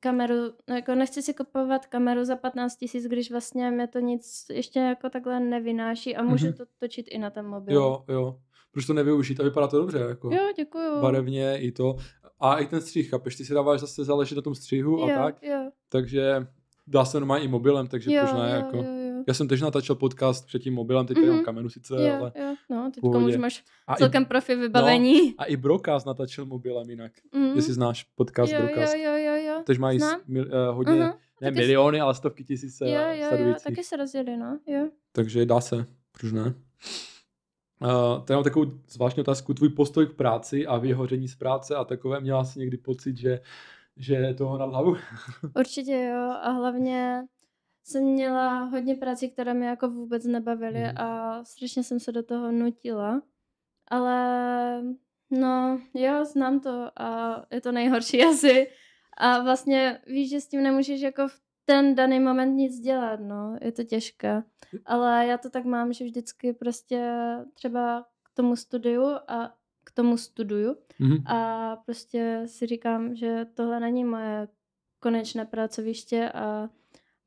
kameru, no jako nechci si kupovat kameru za 15 tisíc, když vlastně mě to nic ještě jako takhle nevynáší a můžu mm-hmm. to točit i na ten mobil. Jo, jo. Proč to nevyužít? A vypadá to dobře. Jako jo, děkuju. Barevně i to. A i ten střih, chápeš, ty si dáváš zase záležit na tom střihu jo, a tak. Jo. Takže dá se normálně i mobilem, takže jo, proč ne? Jo, jako. jo, jo jo. Já jsem tež natáčel podcast před tím mobilem, teď mm-hmm. jenom mhm. kameru sice, jo, ale... Jo. No, teď už máš a celkem i, profi vybavení. No, a i Brokast natáčel mobilem jinak, mm-hmm. jestli znáš podcast jo, Brokast. Jo, jo, jo, jo. Tež mají mil, uh, hodně, uh-huh. ne taky miliony, jsi... ale stovky tisíce jo, jo, sledujících. Jo, taky se rozjeli, no, jo. Takže dá se, proč ne? Uh, tady mám takovou zvláštní otázku, tvůj postoj k práci a vyhoření z práce a takové, měla jsi někdy pocit, že že toho na hlavu. [LAUGHS] Určitě jo a hlavně jsem měla hodně prací, které mi jako vůbec nebavily mm. a strašně jsem se do toho nutila. Ale no jo, znám to a je to nejhorší [LAUGHS] asi. A vlastně víš, že s tím nemůžeš jako v ten daný moment nic dělat, no. Je to těžké. Ale já to tak mám, že vždycky prostě třeba k tomu studiu a k tomu studuju mm-hmm. a prostě si říkám, že tohle není moje konečné pracoviště a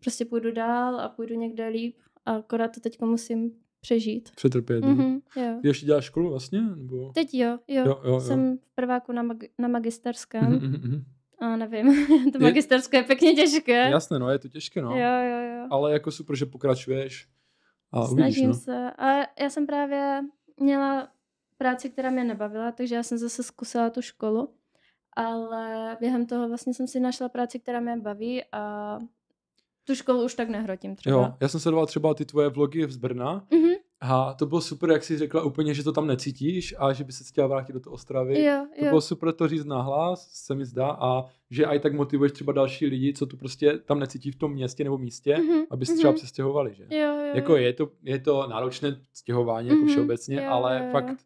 prostě půjdu dál a půjdu někde líp a akorát to teď musím přežít. Přetrpět. Mm-hmm, jo. ještě děláš školu vlastně? Nebo... Teď jo, jo. jo, jo Jsem jo. v prváku na, mag- na magisterském. Mm-hmm, mm-hmm. A nevím, [LAUGHS] to je... magisterské je pěkně těžké. Jasné, no, je to těžké, no. Jo, jo, jo. Ale jako super, že pokračuješ. A Snažím uvidíš, no. se. A já jsem právě měla práci, která mě nebavila, takže já jsem zase zkusila tu školu. Ale během toho vlastně jsem si našla práci, která mě baví a tu školu už tak nehrotím třeba. Jo, já jsem sledoval třeba ty tvoje vlogy z Brna mm-hmm. a to bylo super, jak jsi řekla úplně, že to tam necítíš a že by se chtěla vrátit do té Ostravy. Jo, to bylo super to říct nahlas, se mi zdá a že aj tak motivuješ třeba další lidi, co tu prostě tam necítí v tom městě nebo místě, mm-hmm. aby se třeba mm-hmm. přestěhovali, že? Jo, jo. Jako je to, je to náročné stěhování jako mm-hmm. všeobecně, jo, ale jo, jo. fakt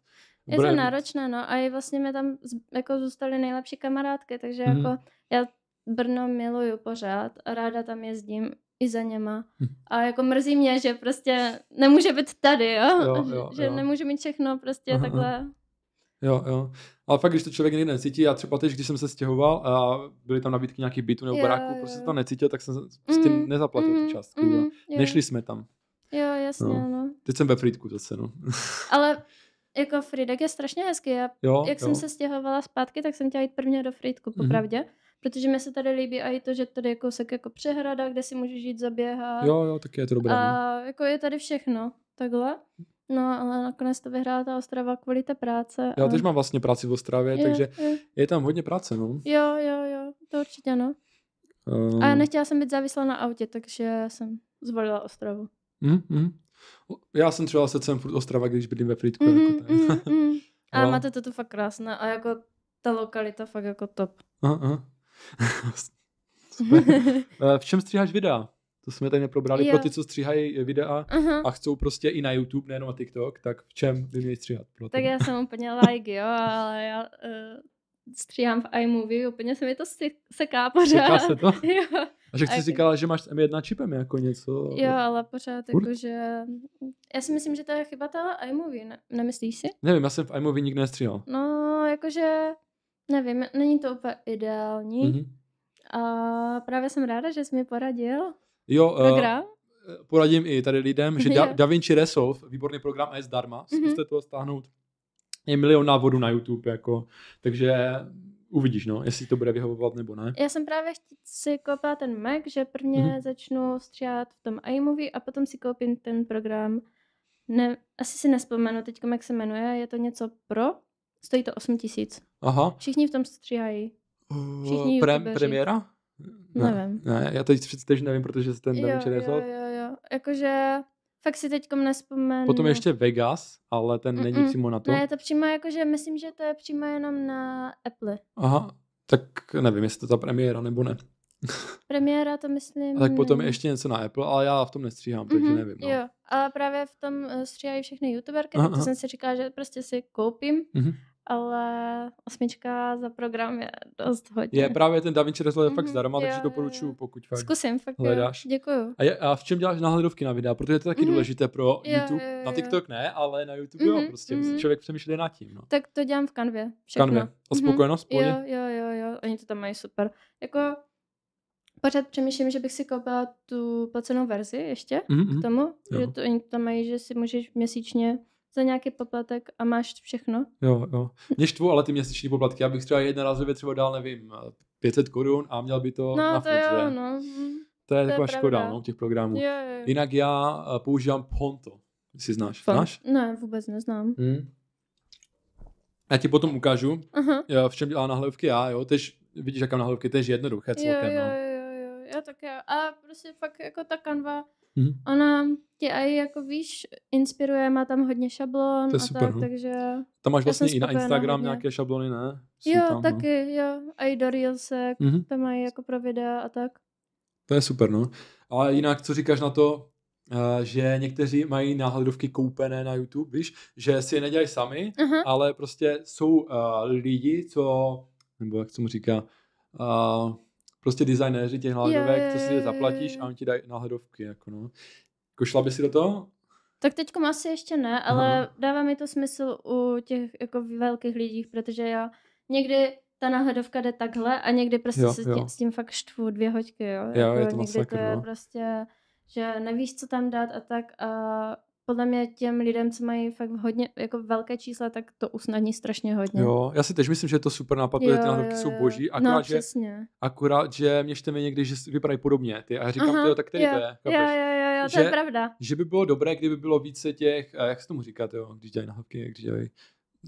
je to náročné, no. A i vlastně mi tam jako zůstaly nejlepší kamarádky, takže mm-hmm. jako já Brno miluju pořád a ráda tam jezdím i za něma. Hm. A jako mrzí mě, že prostě nemůže být tady, jo? jo, jo [LAUGHS] že jo. nemůže mít všechno prostě Aha. takhle. Jo, jo. Ale fakt, když to člověk někdy necítí, já třeba teď, když jsem se stěhoval a byly tam nabídky nějakých bytů nebo baráků, prostě to necítil, tak jsem prostě mm, nezaplatil mm, tu částku. Mm, Nešli jsme tam. Jo, jasně, no. no. Teď jsem ve Frýdku zase, no. [LAUGHS] Ale jako Frýdek je strašně hezký. Já, jo, jak jo. jsem se stěhovala zpátky, tak jsem chtěla jít prvně do Frýdku, mhm. popravdě. mm protože mi se tady líbí i to, že tady je kousek jako přehrada, kde si můžeš jít zaběhat. Jo, jo, tak je to dobré. A jako je tady všechno, takhle. No, ale nakonec to vyhrála ta Ostrava kvůli té práce. Já a... teď mám vlastně práci v Ostravě, je, takže je. je tam hodně práce, no. Jo, jo, jo, to určitě, no. Um... A ehm. nechtěla jsem být závislá na autě, takže jsem zvolila Ostravu. Mm, mm. Já jsem třeba se sem furt Ostrava, když bydím ve Frýdku. Mm, jako mm, mm. A máte to tu fakt krásné a jako ta lokalita fakt jako top. Aha, aha. Eh, v čem stříháš videa? To jsme tady neprobrali. Jo. Pro ty, co stříhají videa uh-huh. a chcou prostě i na YouTube, nejenom na TikTok, tak v čem by měli stříhat? Pro tak já jsem úplně like, jo, ale já uh, stříhám v iMovie, úplně se mi to seká pořád. Seká se to? [LAUGHS] jo. A že jsi říkala, že máš s M1 čipem jako něco. Jo, ale pořád jako, že Já si myslím, že to je chyba ta iMovie, ne? nemyslíš si? Nevím, já jsem v iMovie nikdy nestříhal. No, jakože Nevím, není to úplně ideální. Mm-hmm. A právě jsem ráda, že jsi mi poradil jo, eh, program. Uh, poradím i tady lidem, že da, da Vinci Resolve, výborný program a je zdarma, zkuste mm-hmm. to stáhnout. Je milion návodů na YouTube, jako, takže uvidíš, no, jestli to bude vyhovovat nebo ne. Já jsem právě si koupila ten Mac, že prvně mm-hmm. začnu stříhat v tom iMovie a potom si koupím ten program. Ne, asi si nespomenu teď, jak se jmenuje, je to něco pro, Stojí to 8 tisíc. Aha. Všichni v tom stříhají. Eh, Všichni Prem, premiéra? Ne, nevím. Ne, já to teď nevím, protože se ten nevím, jo, jo, jo. Jakože fakt si teďkom nespomenu. Potom ještě Vegas, ale ten Mm-mm. není přímo na to. Ne, to přímo jakože, myslím, že to je přímo jenom na Apple. Aha, tak nevím, jestli to ta premiéra nebo ne. Premiéra to myslím. A tak potom ještě něco na Apple, ale já v tom nestříhám, mm-hmm, nevím. No. Jo, ale právě v tom eh, stříhají všechny youtuberky, tak to jsem si říkala, že prostě si koupím. Mm-hmm ale osmička za program je dost hodně. Je právě ten DaVinci Resolve mm-hmm, fakt mhm, zdarma, jo, takže doporučuju, pokud fakt Zkusím, fakt hledáš. Jo, děkuju. A, je, a, v čem děláš náhledovky na videa? Protože to je taky mm-hmm. důležité pro jo, YouTube. Jo, jo, na TikTok ne, ale na YouTube mm-hmm, jo, mhm, prostě mm-hmm. člověk přemýšlí nad tím. No. Tak to dělám v kanvě. V Kanvě. A mhm. spokojenost mm-hmm. Jo, jo, jo, jo, oni to tam mají super. Jako pořád přemýšlím, že bych si koupila tu placenou verzi ještě mm-hmm. k mhm. tomu, jo. že to, oni tam mají, že si můžeš měsíčně za nějaký poplatek a máš všechno. Jo, jo. Mě štvu, ale ty měsíční poplatky, já bych třeba jednorázově třeba dal, nevím, 500 korun a měl by to no, na to jo, no. To je to taková je škoda, no, těch programů. Jo, jo. Jinak já eh, používám Ponto, jestli znáš. Fon. Znáš? Ne, vůbec neznám. Hmm. Já ti potom ukážu, uh-huh. v čem dělá nahlévky já, jo, tež vidíš, jaká nahlévky, to je jednoduché celkem, jo, no. jo, jo. No jo, tak jo. A prostě fakt jako ta kanva, mm-hmm. ona tě aj jako víš, inspiruje, má tam hodně šablon to a super, tak, no. takže... Tam máš vlastně i na Instagram hodně. nějaké šablony, ne? Jsou jo, tam, no. taky, no. jo. A i do Reelsek, mm-hmm. tam mají jako pro videa a tak. To je super, no. Ale jinak, co říkáš na to, eh, že někteří mají náhledovky koupené na YouTube, víš, že si je nedělají sami, uh-huh. ale prostě jsou uh, lidi, co, nebo jak se mu říká, uh, prostě designéři těch náhledovek, co si je zaplatíš a on ti dají náhledovky, jako no. Jako šla by si do toho? Tak teď asi ještě ne, ale Aha. dává mi to smysl u těch jako velkých lidí, protože já někdy ta náhledovka jde takhle a někdy prostě jo, se jo. s tím fakt štvu dvě hoďky, jo. jo jako je to někdy masakr, to je no. prostě, že nevíš, co tam dát a tak a podle mě těm lidem, co mají fakt hodně, jako velké čísla, tak to usnadní strašně hodně. Jo, já si tež myslím, že je to super nápad, protože ty nahrávky jsou boží, no, akorát, no, že, akorát, že mě šteme někdy, že vypadají podobně ty a já říkám, Aha, to, tak tady jo, to je. Jo, jo, jo, jo, že, je pravda. Že by bylo dobré, kdyby bylo více těch, jak se tomu říká, jo, když dělají nahrávky, když dělají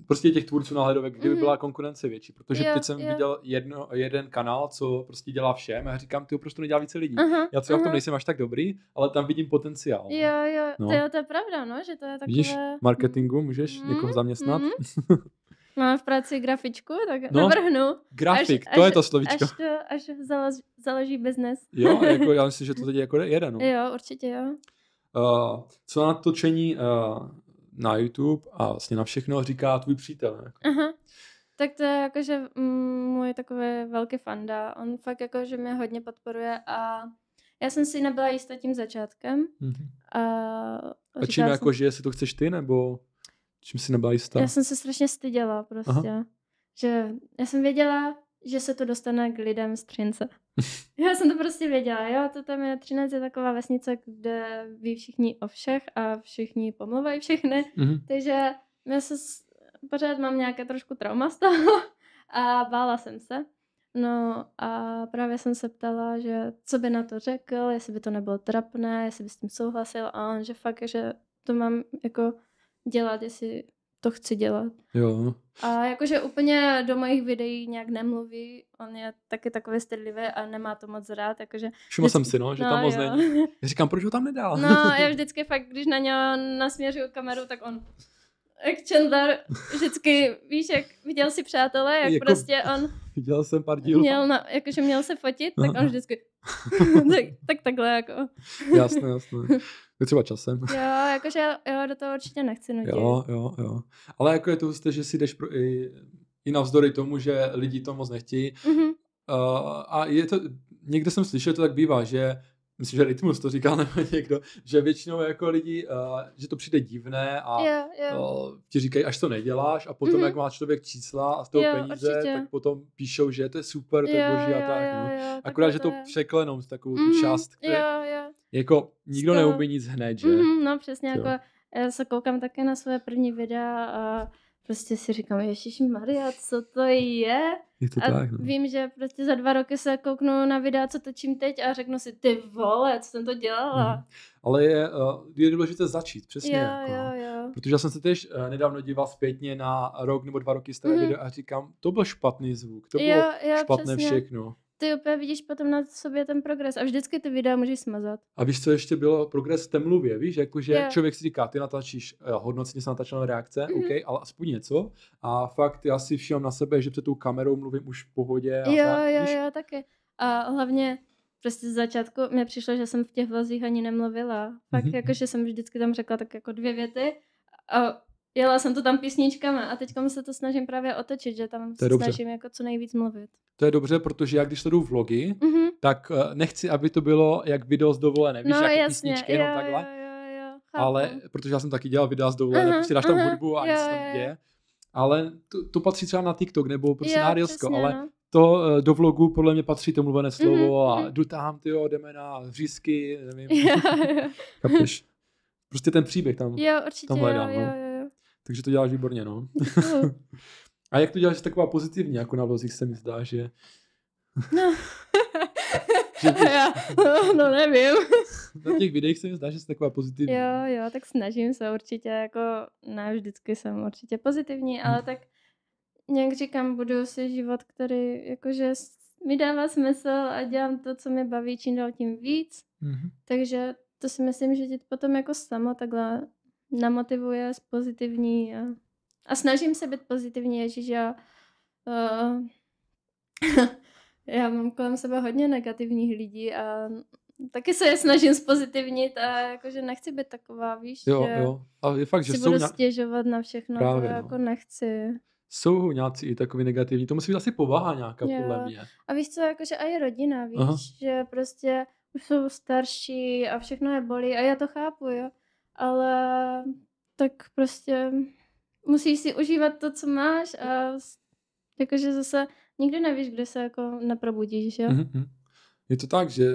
prostě těch tvůrců náhledovek, kdyby mhm. byla konkurence větší, protože jo, teď jsem jo. viděl jedno, jeden kanál, co prostě dělá všem a já říkám, ty prostě to nedělá více lidí. Uh-huh, já třeba uh-huh. v tom nejsem až tak dobrý, ale tam vidím potenciál. No. Jo, jo, no. to, jo to je pravda, no, že to je takové... Vidíš, marketingu můžeš mm, někoho zaměstnat. Mm. [LAUGHS] Mám v práci grafičku, tak no, navrhnu. Grafik, až, to až, je to slovíčko. Až, to, až založí, založí biznes. Jo, jako, [LAUGHS] já myslím, že to teď jako jede, no. Jo, určitě jo. Uh, co na točení uh, na YouTube a vlastně na všechno říká tvůj přítel. Jako. Uh-huh. Tak to je jakože mm, můj takový velký fanda. On fakt jakože mě hodně podporuje a já jsem si nebyla jistá tím začátkem. Uh-huh. A, a čím jsem... jako, že jestli to chceš ty, nebo čím si nebyla jistá? Já jsem se strašně styděla prostě. Že já jsem věděla, že se to dostane k lidem z Třince. [LAUGHS] Já jsem to prostě věděla, jo, to tam je 13 je taková vesnice, kde ví všichni o všech a všichni pomluvají všechny, mm-hmm. takže já se pořád mám nějaké trošku trauma z toho [LAUGHS] a bála jsem se. No a právě jsem se ptala, že co by na to řekl, jestli by to nebylo trapné, jestli by s tím souhlasil a on, že fakt, že to mám jako dělat, jestli to chci dělat. Jo. A jakože úplně do mojich videí nějak nemluví, on je taky takový stydlivý a nemá to moc rád, jakože... Všiml jsem si, no, že no, tam moc není. Já říkám, proč ho tam nedal? No, já vždycky fakt, když na něho nasměřuju kameru, tak on jak Chandler vždycky, víš, jak viděl si přátelé, jak jako, prostě on... [LAUGHS] Viděl jsem pár dílů. Měl na, jakože měl se fotit, tak on vždycky... [LAUGHS] [LAUGHS] tak, tak takhle jako. jasné, jasné. Je třeba časem. Jo, jakože jo, do toho určitě nechci nutit. Jo, jo, jo. Ale jako je to husté, že si jdeš pro, i, i navzdory tomu, že lidi to moc nechtějí. Mm-hmm. Uh, a je to, někde jsem slyšel, to tak bývá, že myslím, že Rytmus to říká [LAUGHS] nebo někdo, že většinou jako lidi, uh, že to přijde divné a yeah, yeah. Uh, ti říkají, až to neděláš a potom, mm-hmm. jak má člověk čísla a z toho yeah, peníze, určitě. tak potom píšou, že to je super, to je jo, boží a tak. Yeah, no. yeah, Akorát, že to je. překlenou takovou mm-hmm. tu část, které, yeah, jako nikdo toho... neubí nic hned, že? Mm-hmm, no přesně, jo. jako já se koukám také na své první videa a prostě si říkám, Ježíš Maria, co to je? je to a tak, no. vím, že prostě za dva roky se kouknu na videa, co točím teď a řeknu si, ty vole, co jsem to dělala. Mm. Ale je, eh, je důležité začít, přesně. Jo, jako, no. jo, jo. Protože já jsem se tež eh, nedávno díval zpětně na rok nebo dva roky staré mm. video a říkám, to byl špatný zvuk, to jo, bylo jo, špatné přesně. všechno ty opět vidíš potom na sobě ten progres a vždycky ty videa můžeš smazat. A víš, co ještě bylo progres v té mluvě, víš, jakože yeah. člověk si říká, ty natáčíš eh, hodnocně se natáčela reakce, mm-hmm. OK, ale aspoň něco a fakt já si všimám na sebe, že před tou kamerou mluvím už v pohodě. A jo, tak, jo, víš? jo, taky. A hlavně prostě z začátku mě přišlo, že jsem v těch vlozích ani nemluvila. Fakt mm-hmm. jakože mhm. jsem vždycky tam řekla tak jako dvě věty a Jela jsem to tam písničkama a teď se to snažím právě otočit, že tam se dobře. snažím jako co nejvíc mluvit. To je dobře, protože já když sleduju vlogy, mm-hmm. tak eh, nechci, aby to bylo jak video z dovolené, víš, no, jak jasně. písničky, jo, takhle. Jo, jo, jo, ale, protože já jsem taky dělal videa z dovolené, aha, prostě dáš uh tam hudbu a jo, nic tam děje. Ale to, to patří třeba na TikTok nebo prostě jo, na přesně, ale no to eh, do vlogu podle mě patří to mluvené mhm, slovo mm-hmm. a mhm. jdu tam, ty jo, jdeme na řízky, nevím. [LAUGHS] Jo, jo. Prostě ten příběh tam, jo, určitě, tam hledám. No. Jo, jo, jo. No. Takže to děláš výborně, no. [LAUGHS] A jak to děláš taková pozitivní, jako na vozích se mi zdá, že... No. [LAUGHS] že Já, no, [LAUGHS] no nevím. na těch videích se mi zdá, že jsi taková pozitivní. Jo, jo, tak snažím se určitě, jako ne vždycky jsem určitě pozitivní, ale hmm. tak nějak říkám, budu si život, který jakože mi dává smysl a dělám to, co mě baví čím dál tím víc. Mm-hmm. Takže to si myslím, že ti potom jako samo takhle namotivuje z pozitivní a, a snažím se být pozitivní, ježiš, já, uh, [LAUGHS] já mám kolem sebe hodně negativních lidí a taky se je snažím zpozitivnit a jakože nechci být taková, víš, jo, že jo. A je fakt, že si budu nějak... stěžovat na všechno, Právě, to jako no. jako nechci. Jsou nějací i takový negativní, to musí být asi povaha nějaká, jo. podle mě. A víš co, jakože i rodina, víš, Aha. že prostě už jsou starší a všechno je bolí a já to chápu, jo ale tak prostě musíš si užívat to, co máš a jakože zase nikdy nevíš, kdy se jako neprobudíš, že? Mm-hmm. Mhm. Je to tak, že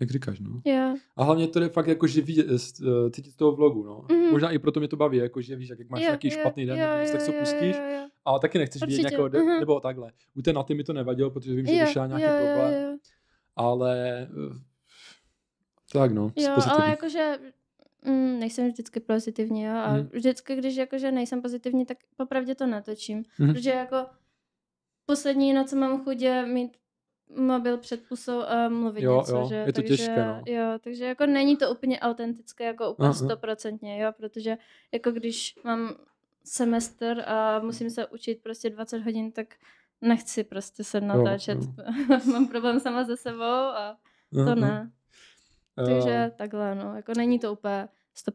jak říkáš, no. Yeah. A hlavně to je fakt jako vidět eh, eh, cítit z toho vlogu, no. Mm-hmm. Možná i proto mě to baví, jako že víš, jak, máš yeah, nějaký yeah, špatný den, yeah, nebo tak se yeah, pustíš yeah, yeah. a taky nechceš Určitě. vidět někoho, mm-hmm. nebo takhle. U té Naty mi to nevadilo, protože vím, že yeah, vyšel nějaký yeah, problém, yeah, yeah. ale eh, tak no, Jo, ale jakože Mm, nejsem vždycky pozitivní, jo. A mm. vždycky, když jakože nejsem pozitivní, tak popravdě to natočím. Mm. Protože jako poslední, na co mám chuť, je mít mobil před pusou a mluvit jo, něco, jo. že? Je to takže, těžké, no. Jo, takže jako není to úplně autentické, jako úplně stoprocentně, jo, protože jako když mám semestr a musím se učit prostě 20 hodin, tak nechci prostě se natáčet. Jo, jo. [LAUGHS] mám problém sama se sebou a to Aha. ne. Takže uh, takhle, no, jako není to úplně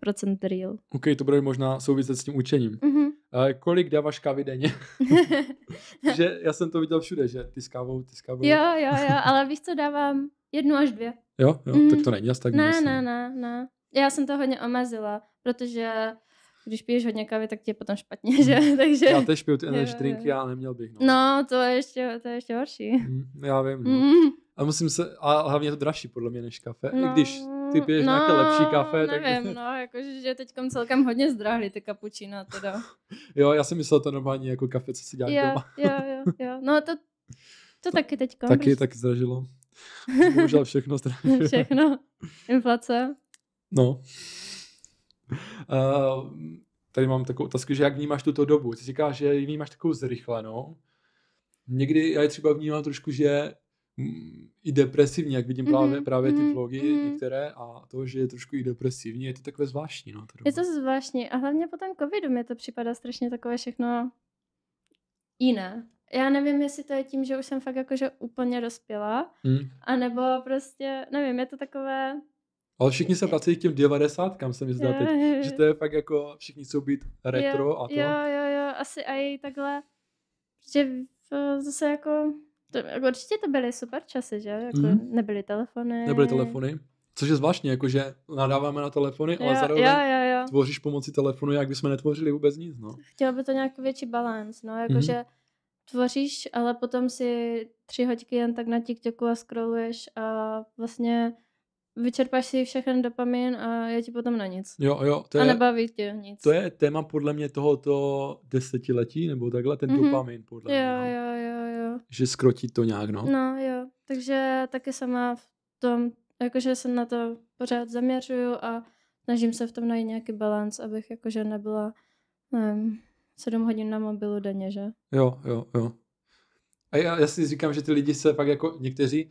100% real. OK, to bude možná souviset s tím učením. Mm-hmm. Uh, kolik dáváš kávy denně? [LAUGHS] že já jsem to viděl všude, že ty s kávou, ty s kávou. Jo, jo, jo, ale víš co, dávám jednu až dvě. Jo, jo, mm. tak to mhm. není asi tak Ne, ne, ne, ne. Já jsem to hodně omezila, protože když piješ hodně kávy, tak ti je potom špatně, že? Mm. [LAUGHS] Takže... Já teď piju ty energy drinky, já neměl bych. No, no to, je ještě, to je ještě horší. Mm, já vím. No. Hmm. A musím se, a hlavně je to dražší podle mě než kafe, no, i když ty piješ no, nějaké lepší kafe. Nevím, tak... no, jakože že teď celkem hodně zdrahli ty kapučína teda. [LAUGHS] jo, já jsem myslel to normálně jako kafe, co si dělá doma. jo, jo, jo, no to, to, to taky teďka. Taky, taky zdražilo. [LAUGHS] Bohužel všechno zdražilo. všechno, inflace. No. Uh, [LAUGHS] tady mám takovou otázku, že jak vnímáš tuto dobu? Ty říkáš, že ji vnímáš takovou zrychlenou. Někdy já je třeba vnímám trošku, že mm, i depresivní, jak vidím mm-hmm, právě, mhm, právě ty mhm, vlogy mm-hmm. některé a to, že je trošku i depresivní, je to takové zvláštní. No, je to zvláštní a hlavně po tom covidu mi to připadá strašně takové všechno jiné. Já nevím, jestli to je tím, že už jsem fakt jakože úplně dospěla, mm. anebo prostě, nevím, je to takové ale všichni se vrací k těm 90, kam se mi zdá teď, že to je fakt jako všichni jsou být retro jo, a to. Jo, jo, jo, asi i takhle, že zase jako, to, jako určitě to byly super časy, že? Jako mm. Nebyly telefony. Nebyly telefony. Což je zvláštní, jakože nadáváme na telefony, ale zároveň jo, jo, jo. tvoříš pomocí telefonu, jak bychom netvořili vůbec nic. No. Chtělo by to nějaký větší balans, no, jakože mm že tvoříš, ale potom si tři hoďky jen tak na TikToku a scrolluješ a vlastně vyčerpáš si všechen dopamin a je ti potom na nic. Jo, jo. To je, a nebaví tě nic. To je téma podle mě tohoto desetiletí, nebo takhle, ten mm-hmm. dopamin podle jo, mě. No. Jo, jo, jo. Že skrotí to nějak, no. No, jo. Takže taky sama v tom, jakože se na to pořád zaměřuju a snažím se v tom najít nějaký balans, abych jakože nebyla, nevím, 7 hodin na mobilu denně, že? Jo, jo, jo. A já, já si říkám, že ty lidi se pak jako někteří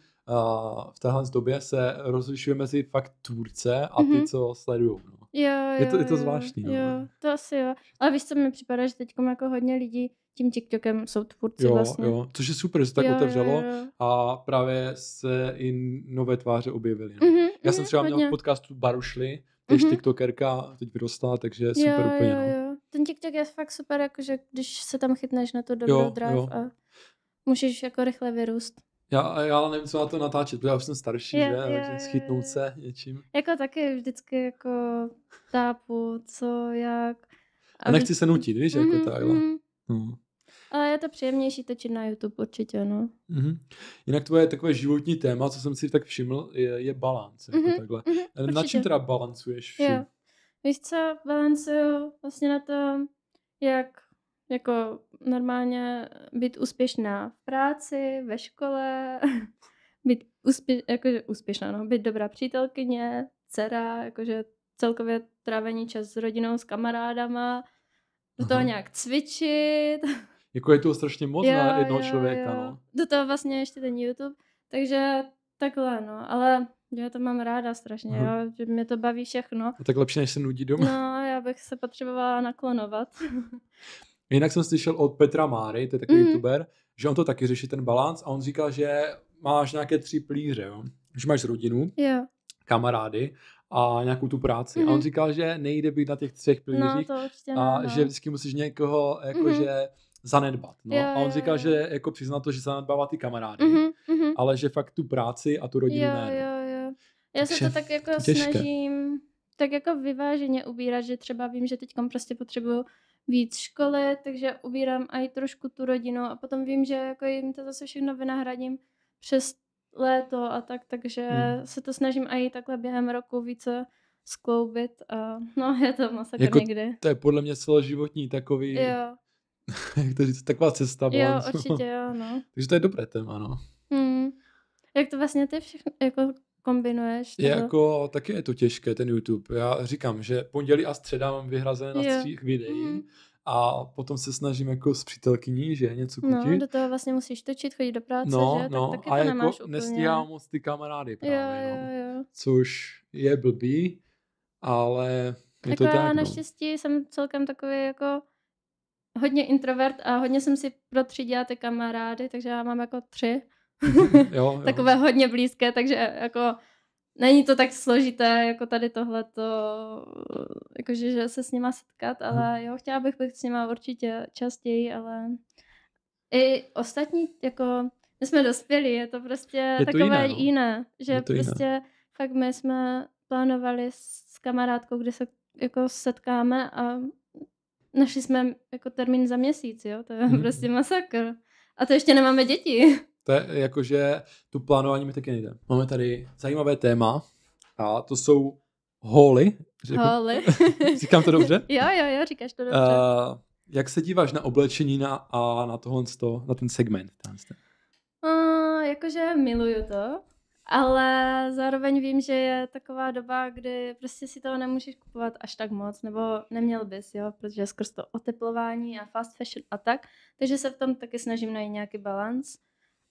v téhle době se rozlišuje mezi fakt tvůrce a mm-hmm. ty, mhm. co sledují. No. Jo, jo, je, to, je to zvláštní. Jo, no. to asi jo. Ale víš, co mi připadá, že teď jako hodně lidí tím TikTokem jsou tvůrci jo, vlastně. Jo, což je super, že se tak jo, otevřelo jo, jo. a právě se i nové tváře objevily. No. Mm-hmm, Já jsem mhm, třeba hodně. měl v podcastu Barušli, tež mm-hmm. TikTokerka, teď vyrostla, takže jo, super úplně. Jo, no. jo. Ten TikTok je fakt super, jakože když se tam chytneš na to dobrou dráv a můžeš jako rychle vyrůst. Já, já nevím, co na to natáčet, protože já už jsem starší, je, že? Je, Takže schytnout se něčím. Jako taky vždycky jako tápu, co, jak. A, a nechci vždy... se nutit, víš, mm-hmm, jako tak. Mm-hmm. Mm. Ale je to příjemnější točit na YouTube určitě, no. Mm-hmm. Jinak tvoje takové životní téma, co jsem si tak všiml, je, je balance, mm-hmm, jako mhm, takhle. Mm-hmm, na čím teda balancuješ? Všim? Jo. Víš co, balancuju vlastně na tom, jak jako normálně být úspěšná v práci, ve škole, [LAUGHS] být úspě, jakože úspěšná, no, být dobrá přítelkyně, dcera, jakože celkově trávení čas s rodinou, s kamarádama, do toho Aha. nějak cvičit. [LAUGHS] Jako je to strašně moc jo, na jednoho jo, člověka, jo. no. Do toho vlastně ještě ten YouTube, takže takhle, no, ale já to mám ráda strašně, jo, že mě to baví všechno. A tak lepší, než se nudí doma. No, já bych se potřebovala naklonovat. [LAUGHS] Jinak jsem slyšel od Petra Máry, to je takový mm. youtuber, že on to taky řeší, ten balans, a on říká, že máš nějaké tři plíře, jo? že máš rodinu, jo. kamarády a nějakou tu práci. Mm. A on mhm. říká, že nejde být na těch třech plířích no, to a ne, no. že vždycky musíš někoho jakože mhm. mm. zanedbat. No. Jo, a on jo, říká, jo. že jako přizná to, že zanedbává ty kamarády, mm ale že fakt tu práci a tu rodinu jo, ne. Jo, jo. Já se to tak jako těžké. snažím tak jako vyváženě ubírat, že třeba vím, že teď prostě potřebuju víc školy, takže ubírám i trošku tu rodinu a potom vím, že jako jim to zase všechno vynahradím přes léto a tak, takže hmm. se to snažím i takhle během roku více skloubit a no [LAUGHS] je to masakr jako někdy. To je podle mě celoživotní takový, jo. [LAUGHS] jak to říct, taková cesta. Jo, [LAUGHS] určitě jo, no. takže to je dobré téma, no. Hmm. Jak to vlastně ty všechno, jako kombinuješ? Je jako, taky je to těžké, ten YouTube. Já říkám, že pondělí a středa mám vyhrazené na střih videí, mm. a potom se snažím jako s přítelkyní, že něco no, kutit. No, do toho vlastně musíš točit, chodit do práce, no, že? No, tak taky a to jako nemáš nestíhám moc ty kamarády právě, jo, jo, no. jo. což je blbý, ale je tak to jako já tak, no. naštěstí no. jsem celkem takový jako hodně introvert a hodně jsem si pro tři ty kamarády, takže já mám jako tři. [LAUGHS] jo, Takové hodně blízké, takže jako není to tak složité, jako tady tohle to, jakože že se s nima setkat, ale mhm. jo, chtěla bych být s nima určitě častěji, ale i ostatní, jako my jsme dospěli, je to prostě je to takové jiné, no. jiné že je to prostě jiné. fakt my jsme plánovali s kamarádkou, kde se jako setkáme a našli jsme jako termín za měsíc, jo, to je mm. prostě masakr. A to ještě nemáme děti. To je jakože tu plánování mi taky nejde. Máme tady zajímavé téma a to jsou holy. Jako- holy. [LAUGHS] Říkám to dobře? jo, jo, jo, říkáš to dobře. Uh, jak se díváš na oblečení na, a na tohle, na ten segment? Uh, jakože miluju to, ale zároveň vím, že je taková doba, kdy prostě si toho nemůžeš kupovat až tak moc, nebo neměl bys, jo, protože skrz to oteplování a fast fashion a tak, takže se v tom taky snažím najít nějaký balans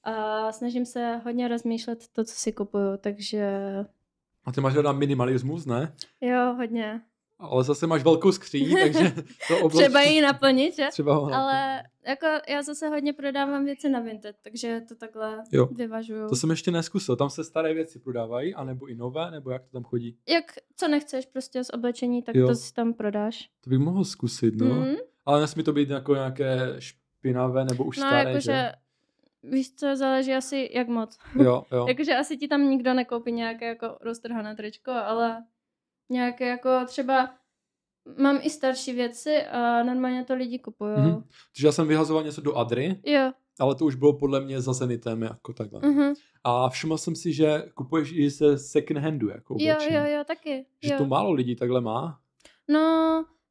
a snažím se hodně rozmýšlet to, co si kupuju, takže... A ty máš ráda minimalismus, ne? Jo, hodně. Ale zase máš velkou skříň, [LAUGHS] takže to obloč... Třeba ji naplnit, že? Třeba ho Ale jako já zase hodně prodávám věci na Vinted, takže to takhle jo. vyvažuju. To jsem ještě neskusil, tam se staré věci prodávají, anebo i nové, nebo jak to tam chodí? Jak co nechceš prostě z oblečení, tak jo. to si tam prodáš. To bych mohl zkusit, no. Mm-hmm. Ale nesmí to být jako nějaké špinavé nebo už no, staré, jako, že? že Víš co, záleží asi jak moc. [LAUGHS] Jo, jo. Jakože asi ti tam nikdo nekoupí nějaké jako roztrhané tričko, ale nějaké jako třeba mám i starší věci a normálně to lidi kupují. Mm-hmm. Takže já jsem vyhazoval něco do Adry. Jo. Ale to už bylo podle mě za Zenitem, jako takhle. Mm-hmm. A všiml jsem si, že kupuješ i se second handu, jako oblečení. Jo, jo, jo, taky. Že jo. to málo lidí takhle má. No,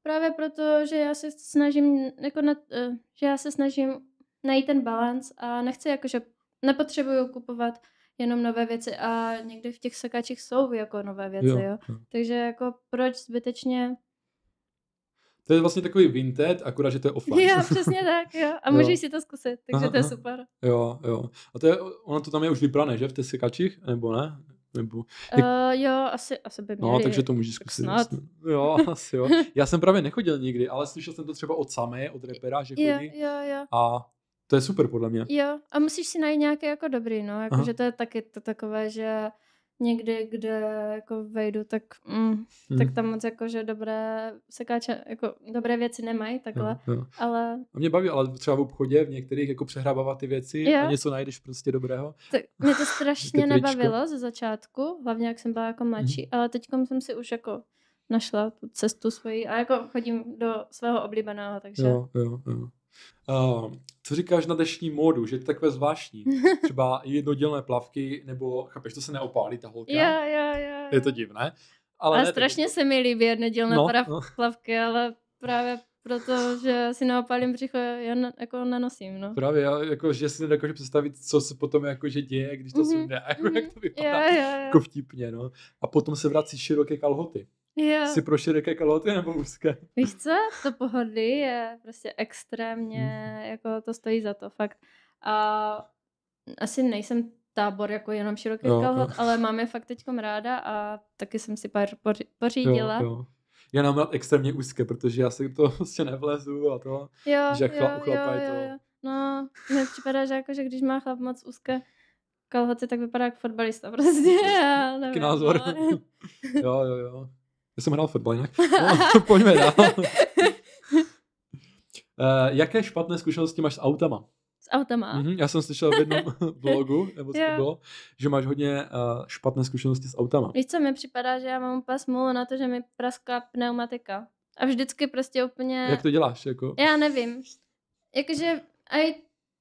právě proto, že já se snažím, jako na, eh, že já se snažím najít ten balans a nechci jakože, nepotřebuju kupovat jenom nové věci a někdy v těch sekačích jsou jako nové věci, jo. jo. Takže jako proč zbytečně to je vlastně takový Vinted, akorát, že to je offline. Jo, přesně tak, jo. A [LAUGHS] můžeš jo. si to zkusit, takže aha, to je aha. super. Jo, jo. A to je, ono to tam je už vybrané, že? V těch sekačích, nebo ne? Nebo, uh, jo, asi, asi by no, měli. No, takže to můžeš zkusit. Vlastně. Jo, [LAUGHS] asi jo. Já jsem právě nechodil nikdy, ale slyšel jsem to třeba od samé, od repera, že chodí. Jo, jo, jo. A to je super, podle mě. Jo, a musíš si najít nějaké jako dobrý, no, jakože to je taky to takové, že někdy, kde jako vejdu, tak, mm, mm. tak tam moc jako, že dobré sekáče, jako dobré věci nemají, takhle, jo, jo. ale... A mě baví, ale třeba v obchodě v některých jako přehrábávat ty věci jo. a něco najdeš prostě dobrého. Tak mě to [LAUGHS] strašně nebavilo ze začátku, hlavně jak jsem byla jako mhm. mladší, mm. ale teď jsem si už jako našla tu cestu svoji a jako chodím do svého oblíbeného, takže... Jo, jo, jo. Uh, co říkáš na dnešní módu, že je to takové zvláštní. [LAUGHS] Třeba jednodělné plavky, nebo chápeš, to se neopálí ta holka. Já, já, já. Je to divné. Ale a ne, strašně tak... Jako- se mi líbí jednodělné no, prav, no. plavky, ale právě proto, že si neopálím břicho, já na, jako nenosím, no. Právě, já, jako, že si nedokážu představit, co se potom jako, že děje, když to mm-hmm. sundá, jako, mm-hmm. jak to mhm. vypadá, yeah, yeah, yeah. jako vtipně, no. A potom se vrací široké kalhoty. Jo. Jsi pro široké kalhoty nebo úzké? Víš co, [LAUGHS] to pohodlí je prostě extrémně, hmm. jako to stojí za to, fakt. A asi nejsem tábor jako jenom široký jo, kalhot, jo. ale mám je fakt teďkom ráda a taky jsem si pár poři- pořídila. Jo, jo. Já nám rád extrémně úzké, protože já si to [LAUGHS] prostě nevlezu a to, jo, že chla, jo, chlapa jo, je to... Jo, jo. No, mně připadá, že jako, že když má chlap moc úzké kalhoty, tak vypadá jako fotbalista [LAUGHS] prostě. K názoru. jo, jo, jo. Já jsem hrál fotbal jinak. No, [LAUGHS] pojďme dál. Uh, [LAUGHS] jaké špatné zkušenosti máš s autama? S autama. Mm-hmm, já jsem slyšel v jednom [LAUGHS] blogu, nebo co to bylo, že máš hodně uh, špatné zkušenosti s autama. Víš co, mi připadá, že já mám pas smůlu na to, že mi praskla pneumatika. A vždycky prostě úplně... Jak to děláš? Jako? Já nevím. Jakože aj,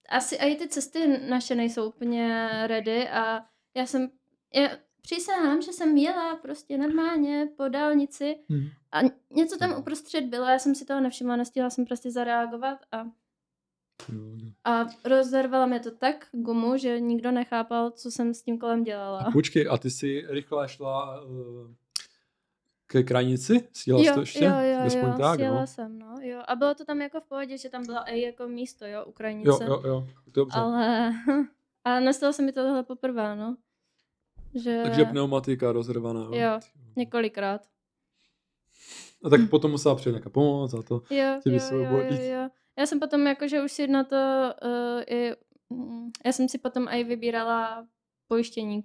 asi i ty cesty naše nejsou úplně ready a já jsem... Já, přísahám, že jsem jela prostě normálně po dálnici hmm. a něco tam hmm. uprostřed bylo, já jsem si toho nevšimla, nestihla jsem prostě zareagovat a a rozervala mě to tak gumu, že nikdo nechápal, co jsem s tím kolem dělala. A počkej, a ty si rychle šla uh, ke krajnici? Sjela jo, jsi to ještě? Jo, jo, jo, tak, sjela no? jsem, no. Jo. A bylo to tam jako v pohodě, že tam byla i jako místo, jo, u krajnice. Jo, jo, jo, dobře. Ale [LAUGHS] a nestalo se mi tohle poprvé, no. Že... Takže pneumatika rozrvaná. Jo, několikrát. A no tak potom musela přijít nějaká pomoc a to jo, jo, jo, jo, jo. Já jsem potom jakože už si na to uh, i, mm, já jsem si potom i vybírala pojištění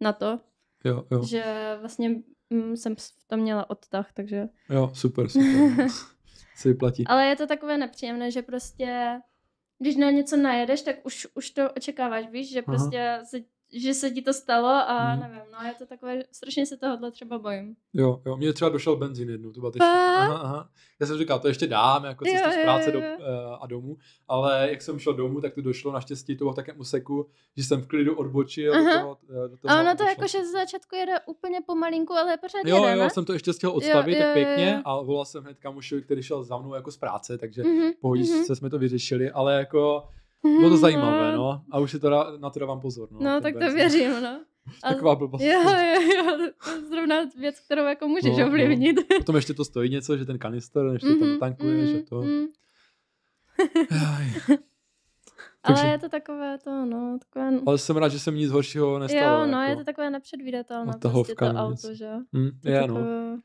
na to, jo, jo. že vlastně mm, jsem v tom měla odtah, takže... Jo, super, super. [LAUGHS] se vyplatí. Ale je to takové nepříjemné, že prostě když na něco najedeš, tak už, už to očekáváš, víš, že Aha. prostě se že se ti to stalo a hmm. nevím, no je to takové, strašně se tohohle třeba bojím. Jo, jo, mně třeba došel benzín jednou, to byla aha, aha. Já jsem říkal, to ještě dám, jako cestu z práce jo, jo. Do, uh, eh, a domů, ale jak jsem šel domů, tak to došlo naštěstí toho takém úseku, že jsem v klidu odbočil aha. do toho, eh, do toho. A ono to jakože z začátku jede úplně pomalinku, ale je pořád Jo, jede, jo, ne? jsem to ještě chtěl odstavit jo, jo, pěkně jo, jo. a volal jsem hned kamušovi, který šel za mnou jako z práce, takže mm-hmm, pohodě mm-hmm. se jsme to vyřešili, ale jako bylo to mhm. zajímavé, no. A už si to dá, na to dávám pozor. No, no tak to věřím, no. A [LAUGHS] Taková blbost. Jo, jo, jo, to je zrovna věc, kterou jako můžeš no, no. ovlivnit. No. [LAUGHS] Potom ještě to stojí něco, že ten kanister, ještě mm-hmm, tam tankuješ mm, že to. Mhm. [LAUGHS] Takže... Ale je to takové to, no, takové... Ale jsem rád, že se mi nic horšího nestalo. Jo, no, jako... je to takové nepředvídatelné, no, prostě to auto, že? Mm, je, je, no.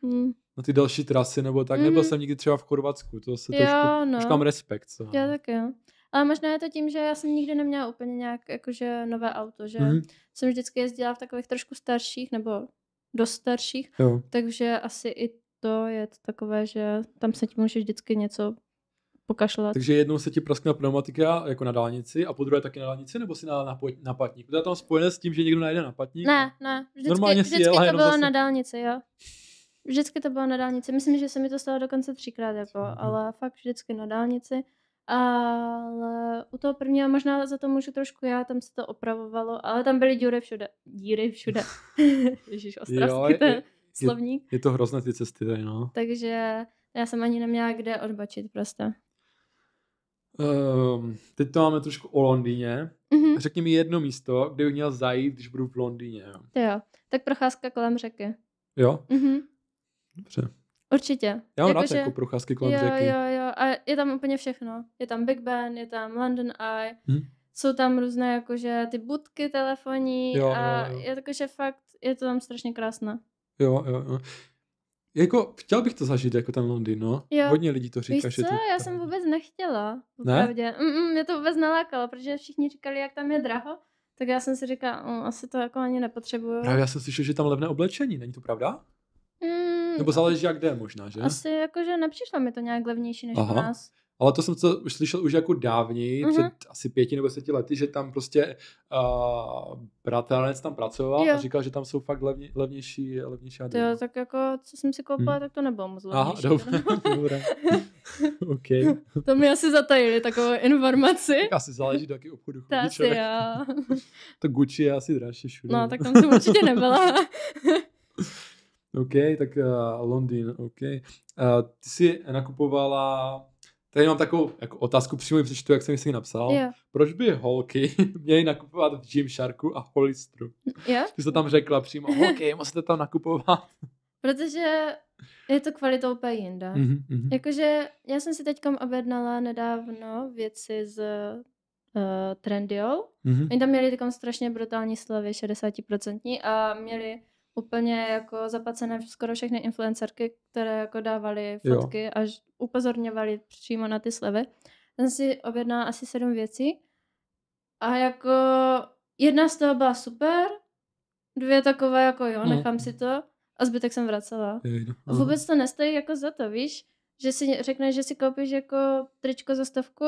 Mm. Na ty další trasy nebo tak, mm. nebyl mhm. jsem nikdy třeba v Chorvatsku, to se jo, trošku, no. už mám respekt. Co? Já taky, jo. Ale možná je to tím, že já jsem nikdy neměla úplně nějak jakože nové auto, že mm. jsem vždycky jezdila v takových trošku starších nebo dost starších, jo. takže asi i to je to takové, že tam se ti může vždycky něco pokašlat. Takže jednou se ti praskne pneumatika jako na dálnici a po druhé taky na dálnici, nebo si na, na, na patník? To je tam spojené s tím, že někdo najde na patník? Ne, ne. Vždycky, Normálně vždycky, jela, vždycky to bylo zase... na dálnici, jo. Vždycky to bylo na dálnici. Myslím, že se mi to stalo dokonce třikrát, jako, mm ale fakt vždycky na dálnici. Ale u toho prvního možná za to můžu trošku já, tam se to opravovalo, ale tam byly díry všude. Díry všude. [LAUGHS] Ježíš, ostravský ten je, slovník. Je, je to hrozné ty cesty tady, no. Takže já jsem ani neměla kde odbačit prostě. Um, teď to máme trošku o Londýně. Mm-hmm. Řekni mi jedno místo, kde bych měl zajít, když budu v Londýně. Jo, jo. tak procházka kolem řeky. Jo? Mm-hmm. Dobře. Určitě. Já mám jako, rád že... jako procházky kolem jo, řeky. Jo, jo, a je tam úplně všechno. Je tam Big Ben, je tam London Eye, hmm. jsou tam různé jakože ty budky telefonní jo, a jo, jo. je jakože fakt, je to tam strašně krásné. Jo, jo, jo. Jako, chtěl bych to zažít, jako ten Londýn, no. Jo. Hodně lidí to říká, Víš že co? To... já jsem vůbec nechtěla, Ne? Mm-mm, mě to vůbec nalákalo, protože všichni říkali, jak tam je draho, tak já jsem si říkala, mm, asi to jako ani nepotřebuju. Právě já jsem slyšel, že tam levné oblečení, není to pravda? Nebo jako- záleží jak jde možná, že? Asi jako, že nepřišlo mi to nějak levnější než Aha. u nás. Ale to jsem to už slyšel už jako dávněji, mm-hmm. před asi pěti nebo deseti lety, že tam prostě uh, bratranec tam pracoval jo. a říkal, že tam jsou fakt levně, levnější, levnější To Jo, tak jako, co jsem si koupila, hmm. tak to nebylo moc levnější. Aha, dobře, dobře. okay. To mi asi zatajili takovou informaci. Tak asi záleží, do jakého obchodu chodí asi jo. [LAUGHS] to Gucci je asi dražší všude. No, tak tam jsem určitě nebyla. [LAUGHS] OK, tak uh, Londýn, OK. Uh, ty jsi nakupovala Tady mám takovou jako otázku přímo přečtu, jak jsem si napsal. Yeah. Proč by holky [LAUGHS] měly nakupovat v Gymsharku a Holistru? Yeah? Ty jsi to tam řekla přímo, holky, [LAUGHS] musíte tam nakupovat. Protože je to kvalita úplně jinda. Mm-hmm, mm-hmm. Jakože já jsem si teďkom objednala nedávno věci z uh, Trendyol. Mm-hmm. Oni tam měli takovou strašně brutální slevy, 60% a měli úplně jako zapacené skoro všechny influencerky, které jako dávaly fotky jo. a upozorňovaly přímo na ty slevy. Ten si objednala asi sedm věcí a jako jedna z toho byla super, dvě takové jako jo, mm. nechám si to a zbytek jsem vracela. a vůbec to nestojí jako za to, víš? Že si řekneš, že si koupíš jako tričko za stovku,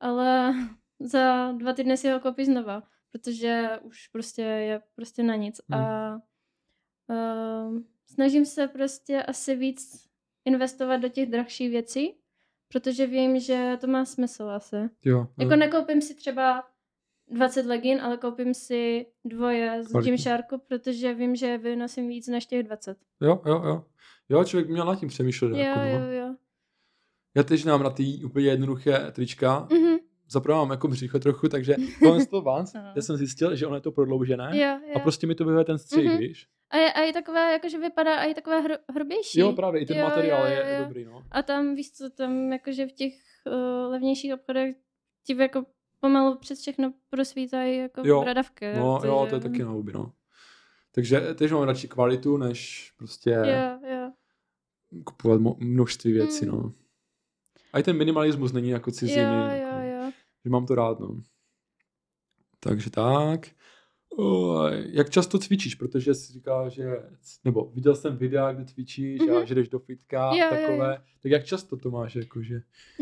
ale [LAUGHS] za dva týdny si ho koupíš znova, protože už prostě je prostě na nic mm. a hmm. Ehm, snažím se prostě asi víc investovat do těch drahších věcí, protože vím, že to má smysl asi. Jo, jako jo. Jako nekoupím si třeba 20 legin, ale koupím si dvoje z šárku, protože vím, že vynosím víc než těch 20. Jo, jo, jo. Jo, člověk měl nad tím přemýšlet. Jo, jako, no. jo, jo. Já teď nám na ty úplně jednoduché trička. Mm-hmm. Zapravám jako břicho trochu, takže konec to vás, já jsem zjistil, že ono je to prodloužené jo, jo. a prostě mi to vyhovuje ten střih, mm-hmm. víš? A je, a je takové, jakože vypadá, a je takové hr, hrubější. Jo, právě, i ten jo, materiál jo, jo, je jo. dobrý, no. A tam, víš co, tam jakože v těch uh, levnějších obchodech ti jako pomalu přes všechno prosvítají jako jo. bradavky. No, takže... jo, to je taky na huby, no. Takže teď mám radši kvalitu, než prostě jo, jo. kupovat množství věcí, mm. no. A i ten minimalismus není jako cizí. Jo, jako, jo, jo. Že mám to rád, no. Takže tak. Jak často cvičíš? Protože jsi říkal, že, nebo viděl jsem videa, kde cvičíš mm-hmm. a mhm. že jdeš do fitka jo, a takové. Jo, jo. Tak jak často to máš? Jakože?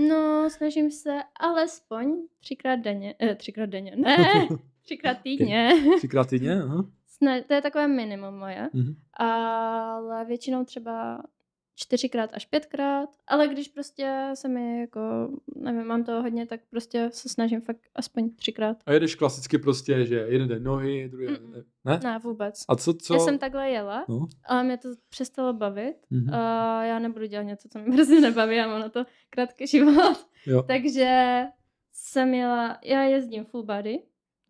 No, snažím se alespoň třikrát denně, eh, třikrát denně, ne, [LAUGHS] třikrát týdně. třikrát týdně, aha. Ne, to je takové minimum moje, mm-hmm. ale většinou třeba čtyřikrát až pětkrát, ale když prostě se mi jako, nevím, mám toho hodně, tak prostě se snažím fakt aspoň třikrát. A jedeš klasicky prostě, že jeden den nohy, druhý den, mm ne? Ne, vůbec. A co, co? Já jsem takhle jela, no? ale mě to přestalo bavit. Mm-hmm. A já nebudu dělat něco, co mi [LAUGHS] brzy nebaví, já mám na to krátký život. Jo. Takže jsem jela, já jezdím full body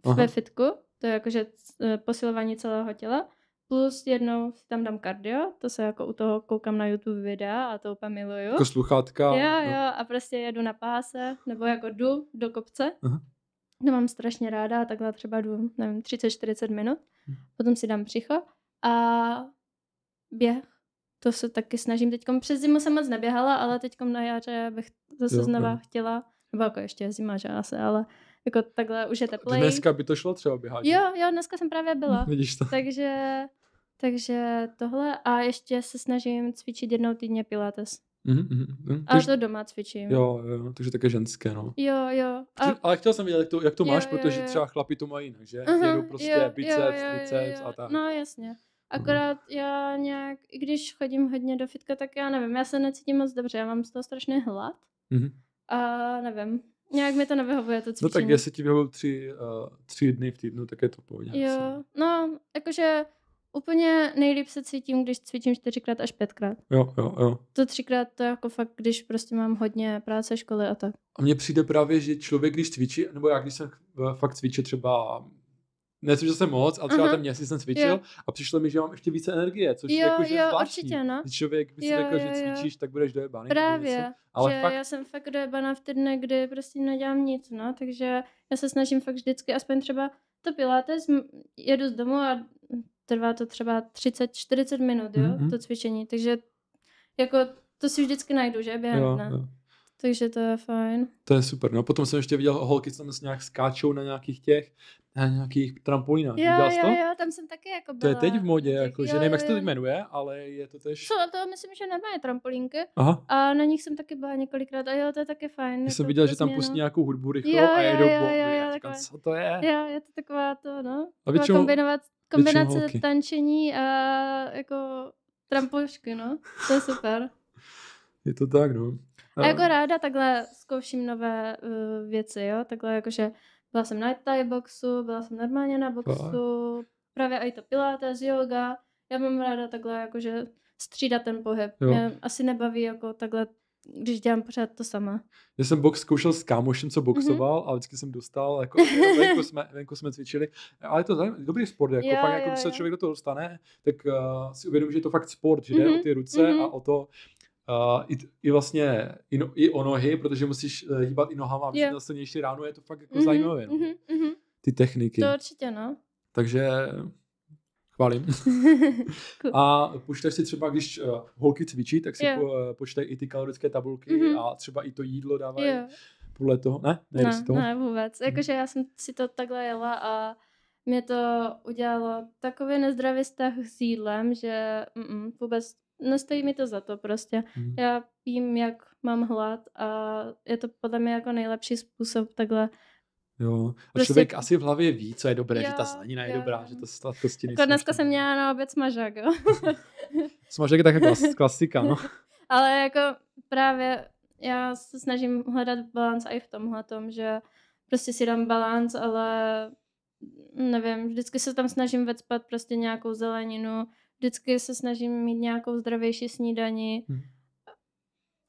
Aha. ve fitku, to je jakože eh, posilování celého těla Plus jednou si tam dám kardio, to se jako u toho koukám na YouTube videa a to úplně miluju. Jako sluchátka. Jo, jo, a prostě jedu na páse, nebo jako jdu do kopce. Aha. To mám strašně ráda takhle třeba jdu, nevím, 30-40 minut. Hm. Potom si dám přicho a běh. To se taky snažím teď. Přes zimu jsem moc neběhala, ale teď na jaře bych zase jo, znova jo. chtěla, nebo jako ještě zima, že asi, ale jako takhle už je teplej. Dneska by to šlo třeba běhat. Jo, jo, dneska jsem právě byla. [LAUGHS] Vidíš to. Takže, takže tohle a ještě se snažím cvičit jednou týdně pilates. Mm-hmm, mm to doma cvičím. Jo, jo, takže také ženské, no. Jo, jo. A... Ale chtěl jsem vědět, jak to, jak to jo, máš, jo, protože jo. třeba chlapi to mají, že? Uh-huh, Jedou prostě jo, biceps, jo, jo, triceps a tak. No, jasně. Mhm. Akorát uh-huh. já nějak, i když chodím hodně do fitka, tak já nevím, já se necítím moc dobře, já mám z toho strašný hlad. Uh-huh. A nevím, Nějak mi to nevyhovuje, to cvičení. No tak jestli ti vyhovují tři, uh, tři dny v týdnu, tak je to pohodě. Jo, asi. no, jakože úplně nejlíp se cítím, když cvičím čtyřikrát až pětkrát. Jo, jo, jo. To třikrát to je jako fakt, když prostě mám hodně práce, školy a tak. A mně přijde právě, že člověk, když cvičí, nebo já když jsem eh, fakt cvičil třeba necvičil jsem moc, ale třeba uh-huh. ten měsíc jsem cvičil jo. a přišlo mi, že mám ještě více energie, což jo, jako, že jo, zvláštní. určitě, no. Když člověk by si jo, řekl, jo, že cvičíš, jo. tak budeš dojebaný. Právě, ale že fakt... já jsem fakt dojebaná v ty kdy prostě nedělám nic, no, takže já se snažím fakt vždycky, aspoň třeba to pilates, jedu z domu a trvá to třeba 30-40 minut, jo, mm-hmm. to cvičení, takže jako to si vždycky najdu, že během jo, dne. Jo. Takže to je fajn. To je super. No potom jsem ještě viděl holky, co tam se nějak skáčou na nějakých těch, na nějakých trampolínách. Jo, Viděl jo, to? jo, tam jsem taky jako byla. To je teď v modě, jako, jo, že nevím, jo, jak se to jmenuje, ale je to tež... Co, to myslím, že nemají trampolínky. Aha. A na nich jsem taky byla několikrát a jo, to je taky fajn. Já jsem viděl, že tam pustí nějakou hudbu rychlou jo, a jedou jo, bomby. Jo, jo, říkám, co to je? Jo, je to taková to, no. A většinou, kombinovat, kombinace většinou tančení a jako trampošky, no. To je super. [LAUGHS] je to tak, no. A jako ráda takhle zkouším nové uh, věci, jo, takhle jakože byla jsem na Thai boxu, byla jsem normálně na boxu, tak. právě i to pilates, yoga, já mám ráda takhle jakože střídat ten pohyb. Jo. Mě asi nebaví jako takhle když dělám pořád to sama. Já jsem box zkoušel s kámošem, co mhm. boxoval mm-hmm. a vždycky jsem dostal, jako venku jsme, venku jsme cvičili, ale je to zajímavý, dobrý sport, jako jo, fakt, jo, jako, když se člověk do toho dostane, tak uh, si uvědomí, že je to fakt sport, že mm-hmm. jde mhm, o ty ruce mm-hmm. a o to, Uh, i, i vlastně i, no, i o nohy, protože musíš eh, hýbat i nohama, aby měl silnější ránu, je to fakt jako mm-hmm, zajímavé. No. Mm-hmm, mm-hmm. Ty techniky. To určitě, no. Takže chválím. [LAUGHS] cool. A počítáš si třeba, když uh, holky cvičí, tak si yeah. po, uh, počítají i ty kalorické tabulky mm-hmm. a třeba i to jídlo dávají yeah. podle toho. Ne? Ne, ne, toho? ne vůbec. Mhm. Jakože já jsem si to takhle jela a mě to udělalo takový nezdravý vztah s jídlem, že mm, mm vůbec nestojí no, mi to za to prostě. Hmm. Já vím, jak mám hlad a je to podle mě jako nejlepší způsob takhle Jo, a prostě... člověk asi v hlavě ví, co je dobré, jo, že ta slanina je dobrá, že to sladkosti jako nejsou. Jako dneska jsem měla na oběd smažák, jo. [LAUGHS] smažák je taká klasika, no. [LAUGHS] Ale jako právě já se snažím hledat balans i v tomhle tom, že prostě si dám balans, ale nevím, vždycky se tam snažím vecpat prostě nějakou zeleninu, vždycky se snažím mít nějakou zdravější snídani. Hmm.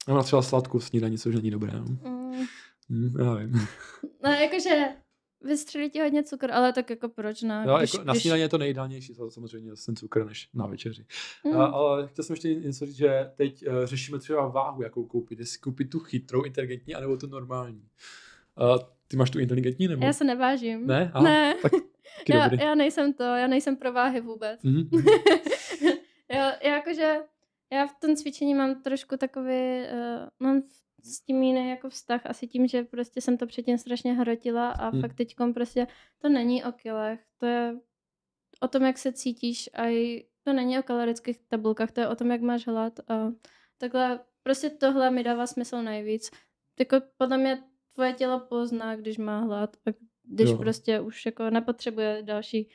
Já mám třeba sladkou snídani, což není dobré. No. Mm. Mm, já vím. [LAUGHS] No jakože vystřelí ti hodně cukr, ale tak jako proč ne? Jo, jako na když... je to nejideálnější, samozřejmě ten cukr než na večeři. Mm. A, ale chtěl jsem ještě něco říct, že teď uh, řešíme třeba váhu, jakou koupit. Jestli koupit tu chytrou, inteligentní, anebo tu normální. Uh, ty máš tu inteligentní nebo? Já se nevážím. Ne? Aha, ne. Tak [LAUGHS] já, já nejsem to, já nejsem pro váhy vůbec. Mm-hmm. [LAUGHS] jo, jakože já v tom cvičení mám trošku takový, uh, mám s tím jiný jako vztah, asi tím, že prostě jsem to předtím strašně hrotila a hmm. fakt teď prostě to není o kilech, to je o tom, jak se cítíš a to není o kalorických tabulkách, to je o tom, jak máš hlad a takhle, prostě tohle mi dává smysl nejvíc. Jako podle mě tvoje tělo pozná, když má hlad a když jo. prostě už jako nepotřebuje další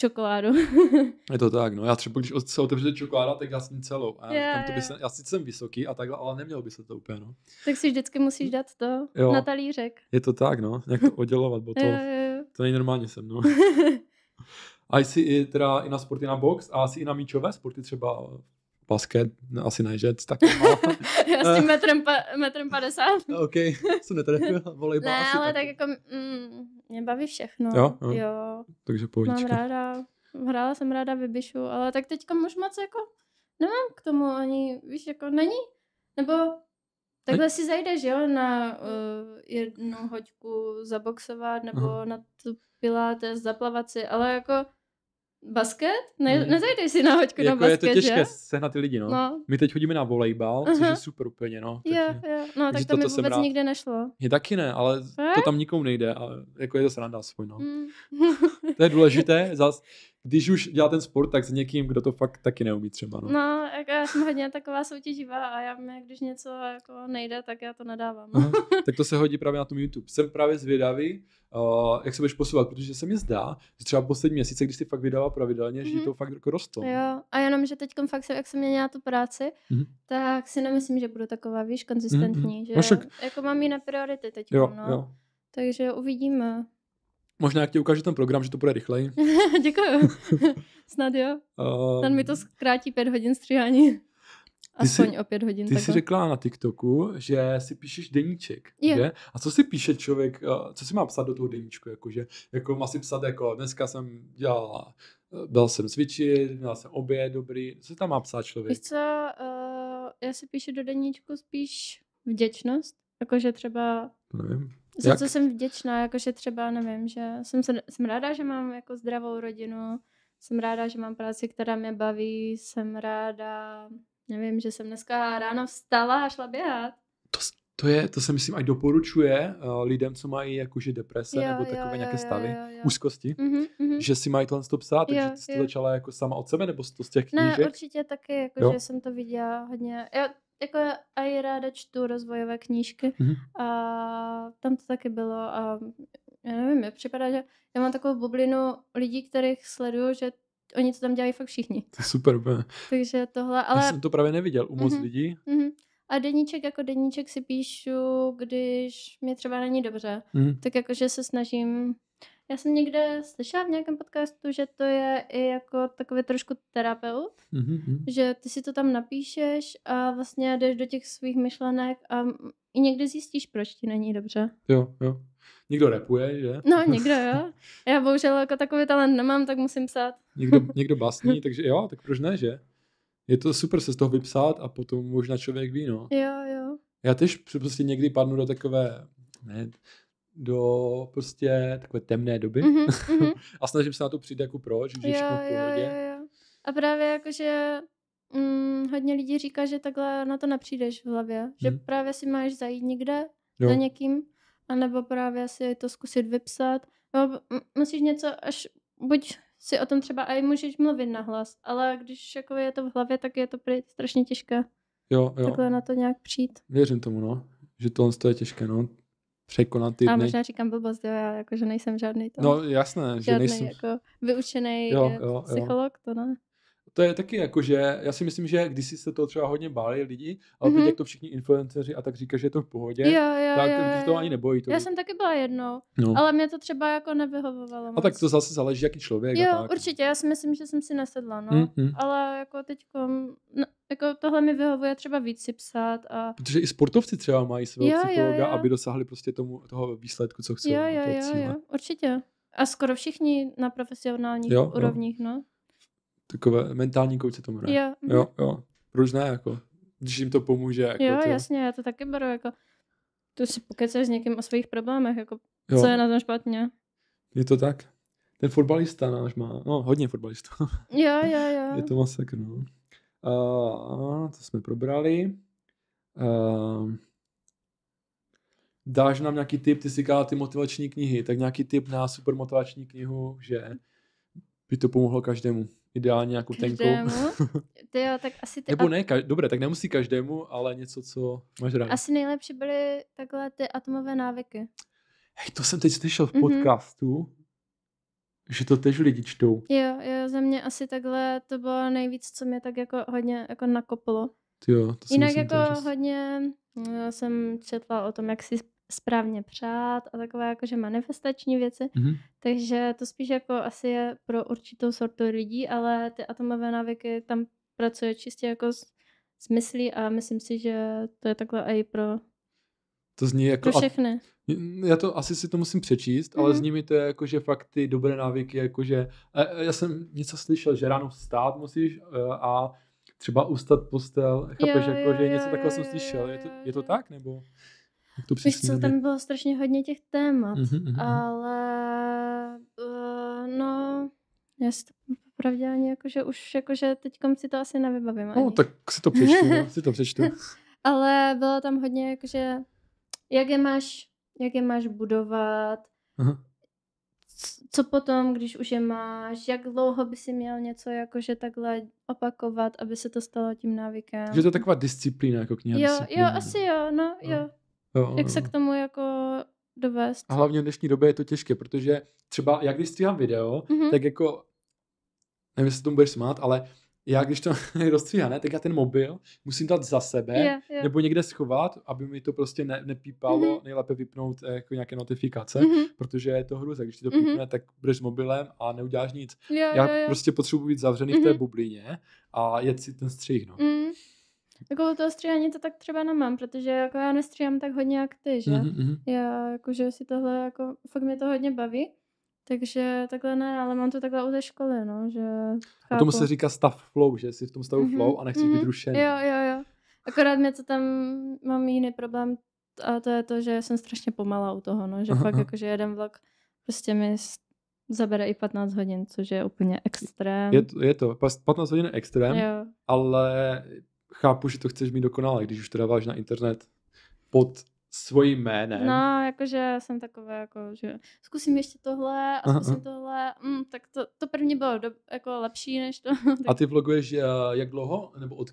čokoládu. [LAUGHS] je to tak, no já třeba když se otevře čokoláda, tak já jsem celou. A já, yeah, tam to by se, já sice jsem vysoký a takhle, ale neměl by se to úplně, no. Tak si vždycky musíš dát to jo. na talířek. Je to tak, no, nějak to oddělovat, bo [LAUGHS] to, jo, jo. to není normálně se mnou. [LAUGHS] a jsi i teda i na sporty na box a asi i na míčové sporty třeba basket, asi ne žec, tak. Já s tím metrem, pa, metrem 50. [LAUGHS] OK, jsem netrefil, volejbal Ne, ale tak, tak jako, mm, mě baví všechno. Jo, jo. jo. Takže pohodička. Mám ráda, hrála jsem ráda vybišu, ale tak teďka už moc jako, nemám k tomu ani, víš, jako není, nebo Takhle si zajdeš, jo, na uh, jednu hoďku zaboxovat nebo Aha. na tu pilates zaplavat si, ale jako basket? Ne, hmm. Nezajdeš si na hoďku jako na basket, je to těžké že? sehnat ty lidi, no. no. My teď chodíme na volejbal, uh-huh. což je super úplně, no. Jo, jo. No, tak to mi vůbec rád... nikde nešlo. Je taky ne, ale Fakt? to tam nikomu nejde, ale jako je to sranda svůj, no. Hmm. to je důležité, [LAUGHS] zas když už dělá ten sport, tak s někým, kdo to fakt taky neumí třeba. No, no jako já jsem hodně taková soutěživá a já mě, když něco jako nejde, tak já to nedávám. Aha, [LAUGHS] tak to se hodí právě na tom YouTube. Jsem právě zvědavý, uh, jak se budeš posouvat, protože se mi zdá, že třeba poslední měsíce, když jsi fakt vydává pravidelně, mm-hmm. že mhm. to fakt jako rostlo. No. Jo, a jenom, že teď fakt, jak jsem měnila tu práci, mm-hmm. tak si nemyslím, že budu taková, víš, mhm, mhm. konzistentní, mm-hmm. že však... jako mám jiné priority teď. Jo, no. jo. Takže uvidíme. Možná jak ti ukážu ten program, že to bude rychleji. [LAUGHS] Děkuju. [LAUGHS] Snad jo. Ten ehm. mi to zkrátí pět hodin stříhání. Aspoň jsi, o pět hodin. Ty takhle. řekla na TikToku, že si píšeš deníček. Že? A co si píše člověk, eh, co si má psát do toho deníčku? Jako, že, jako má si psát, jako dneska jsem dělala, byl eh, jsem cvičit, měla jsem oběd dobrý. Co tam má psát člověk? Víš co, uh, já si píšu do deníčku spíš vděčnost. Jakože třeba nevím. Za Jak? co jsem vděčná, jakože třeba, nevím, že jsem, se, jsem ráda, že mám jako zdravou rodinu, jsem ráda, že mám práci, která mě baví, jsem ráda, nevím, že jsem dneska ráno vstala a šla běhat. To, to je, to se myslím, ať doporučuje uh, lidem, co mají jakože deprese jo, nebo takové jo, nějaké stavy, jo, jo, jo. úzkosti, mm-hmm, mm-hmm. že si mají tohle to psát, takže jo, jsi to jo. začala jako sama od sebe nebo z těch knížek? Ne, určitě taky, jakože jsem to viděla hodně. Jo, jako a i ráda čtu rozvojové knížky mm-hmm. a tam to taky bylo a já nevím, mi připadá, že já mám takovou bublinu lidí, kterých sleduju, že oni to tam dělají fakt všichni. To je super. Takže tohle, ale... Já jsem to právě neviděl u moc mm-hmm. lidí. Mm-hmm. A deníček jako deníček si píšu, když mě třeba není dobře. Mm. Tak jakože se snažím já jsem někde slyšela v nějakém podcastu, že to je i jako takový trošku terapeut, mm-hmm. že ty si to tam napíšeš a vlastně jdeš do těch svých myšlenek a i někdy zjistíš, proč ti není dobře. Jo, jo. Někdo repuje, že? No, někdo jo. Já bohužel jako takový talent nemám, tak musím psát. Někdo, [LAUGHS] někdo básní, takže jo, tak proč ne, že? Je to super se z toho vypsat a potom možná člověk ví, no. Jo, jo. Já tež prostě někdy padnu do takové, ne, do prostě takové temné doby mm-hmm, mm-hmm. [LAUGHS] a snažím se na to přijít jako proč, když jo, všechno v Jo, jo. A právě jakože mm, hodně lidí říká, že takhle na to nepřijdeš v hlavě, že mhm. právě si máš zajít někde jo. za někým, anebo právě si to zkusit vypsat, nebo musíš něco až, buď si o tom třeba a i můžeš mluvit nahlas, ale když jako je to v hlavě, tak je to strašně těžké. Jo, jo. Takhle na to nějak přijít. Věřím tomu, no. Že on je těžké, no překonat ty dny. A možná říkám blbost, jo, já jako, že nejsem žádný to. No jasné, žádný, že nejsem. jako vyučený jo, eh, jo, psycholog, jo. to ne. To je taky jako, že já si myslím, že když se to třeba hodně báli lidi, ale mm-hmm. teď mhm. jak to všichni influenceři a tak říkají, že je to v pohodě, jo, jo, tak jo, jo. to ani nebojí. To já jsem taky byla jednou, no. ale mě to třeba jako nevyhovovalo. A moc. tak to zase záleží, jaký člověk. Jo, a tak. určitě, já si myslím, že jsem si nesedla, no. Mm-hmm. Ale jako teď, no, jako tohle mi vyhovuje třeba víc si psát. A... Protože i sportovci třeba mají svého jo, psychologa, jo, jo. aby dosáhli prostě tomu, toho výsledku, co chcou. Jo, no, jo, jo, cíle. jo, určitě. A skoro všichni na profesionálních jo, úrovních, jo. no. Takové mentální kouce tomu ne. Jo. jo, mhm. jo. ne, jako, když jim to pomůže. Jako, jo, to... jasně, já to taky beru, jako, tu si pokecáš s někým o svých problémech, jako, jo. co je na tom špatně. Je to tak. Ten fotbalista náš má, no hodně fotbalistů. Jo, jo, jo. [LAUGHS] Je to masakr, no. Uh, to jsme probrali. Uh, dáš nám nějaký tip, ty si říká ty motivační knihy, tak nějaký tip na super motivační knihu, že by to pomohlo každému. Ideálně nějakou každému? tenkou. [LAUGHS] Ty jo, tak asi ty Nebo ne, kaž, dobré, tak nemusí každému, ale něco, co máš rád. Asi nejlepší byly takhle ty atomové návyky. Hej, to jsem teď slyšel v mm-hmm. podcastu že to tež lidi čtou. Jo, jo, za mě asi takhle to bylo nejvíc, co mě tak jako hodně jako nakoplo. Jo, to Jinak jako to, hodně no, jsem četla o tom, jak si správně přát a takové jakože manifestační věci. Mm-hmm. Takže to spíš jako asi je pro určitou sortu lidí, ale ty atomové návyky tam pracuje čistě jako s, s myslí a myslím si, že to je takhle i pro to zní jako... Pro všechny. A, já to asi si to musím přečíst, mm-hmm. ale mhm. zní mi to jako, že fakt ty dobré návyky, jakože... Já jsem něco slyšel, že ráno vstát musíš e, a třeba ustat postel, chápeš, jo, jako, jo, že jo, něco takového jsem slyšel. Je to, je to tak, nebo... to Víš co, tam bylo strašně hodně těch témat, mm-hmm, mm-hmm. ale uh, no, já si to popravdě ani jakože už jakože teďkom si to asi nevybavím. No, ani. tak si to přečtu, [LAUGHS] si to přečtu. ale bylo tam hodně jakože jak je máš, jak je máš budovat, Aha. co potom, když už je máš, jak dlouho by si měl něco jakože takhle opakovat, aby se to stalo tím návykem. Že to je taková disciplína jako kniha. Jo, disciplína. jo, asi jo, no, jo. jo. jo jak jo. se k tomu jako dovést. A hlavně v dnešní době je to těžké, protože třeba, jak když stříhám video, mm-hmm. tak jako, nevím, jestli tomu budeš smát, ale já když to rozstříhané, [LAUGHS] tak já ten mobil musím dát za sebe yeah, yeah. nebo někde schovat, aby mi to prostě ne, nepípalo, mm-hmm. nejlépe vypnout eh, jako nějaké notifikace, mm-hmm. protože je to hruze, když ti to mm-hmm. pípne, tak budeš mobilem a neuděláš nic. Yeah, já yeah, yeah. prostě potřebuji být zavřený mm-hmm. v té mhm. bublině a jet si ten střih, no. Mm. Jako toho stříhání to tak třeba nemám, protože jako já nestříhám tak hodně jak ty, že? Mm-hmm. Já jakože si tohle, jako fakt mě to hodně baví. Takže takhle ne, ale mám to takhle u té školy, no, že chápu. A tomu se říká stav flow, že jsi v tom stavu mm-hmm. flow a nechceš mm-hmm. být mhm. rušený. Jo, jo, jo. Akorát mě to tam, mám jiný problém a to je to, že jsem strašně pomalá u toho, no, že uh-huh. fakt jako, že jeden vlog prostě mi zabere i 15 hodin, což je úplně extrém. Je to, je to 15 hodin je extrém, jo. ale chápu, že to chceš mít dokonale, když už to dáváš na internet pod svojím jménem. No, jakože jsem taková, jako, že zkusím ještě tohle a zkusím Aha. tohle. Mm, tak to, to první bylo do, jako lepší než to. [LAUGHS] A ty vloguješ uh, jak dlouho? Nebo od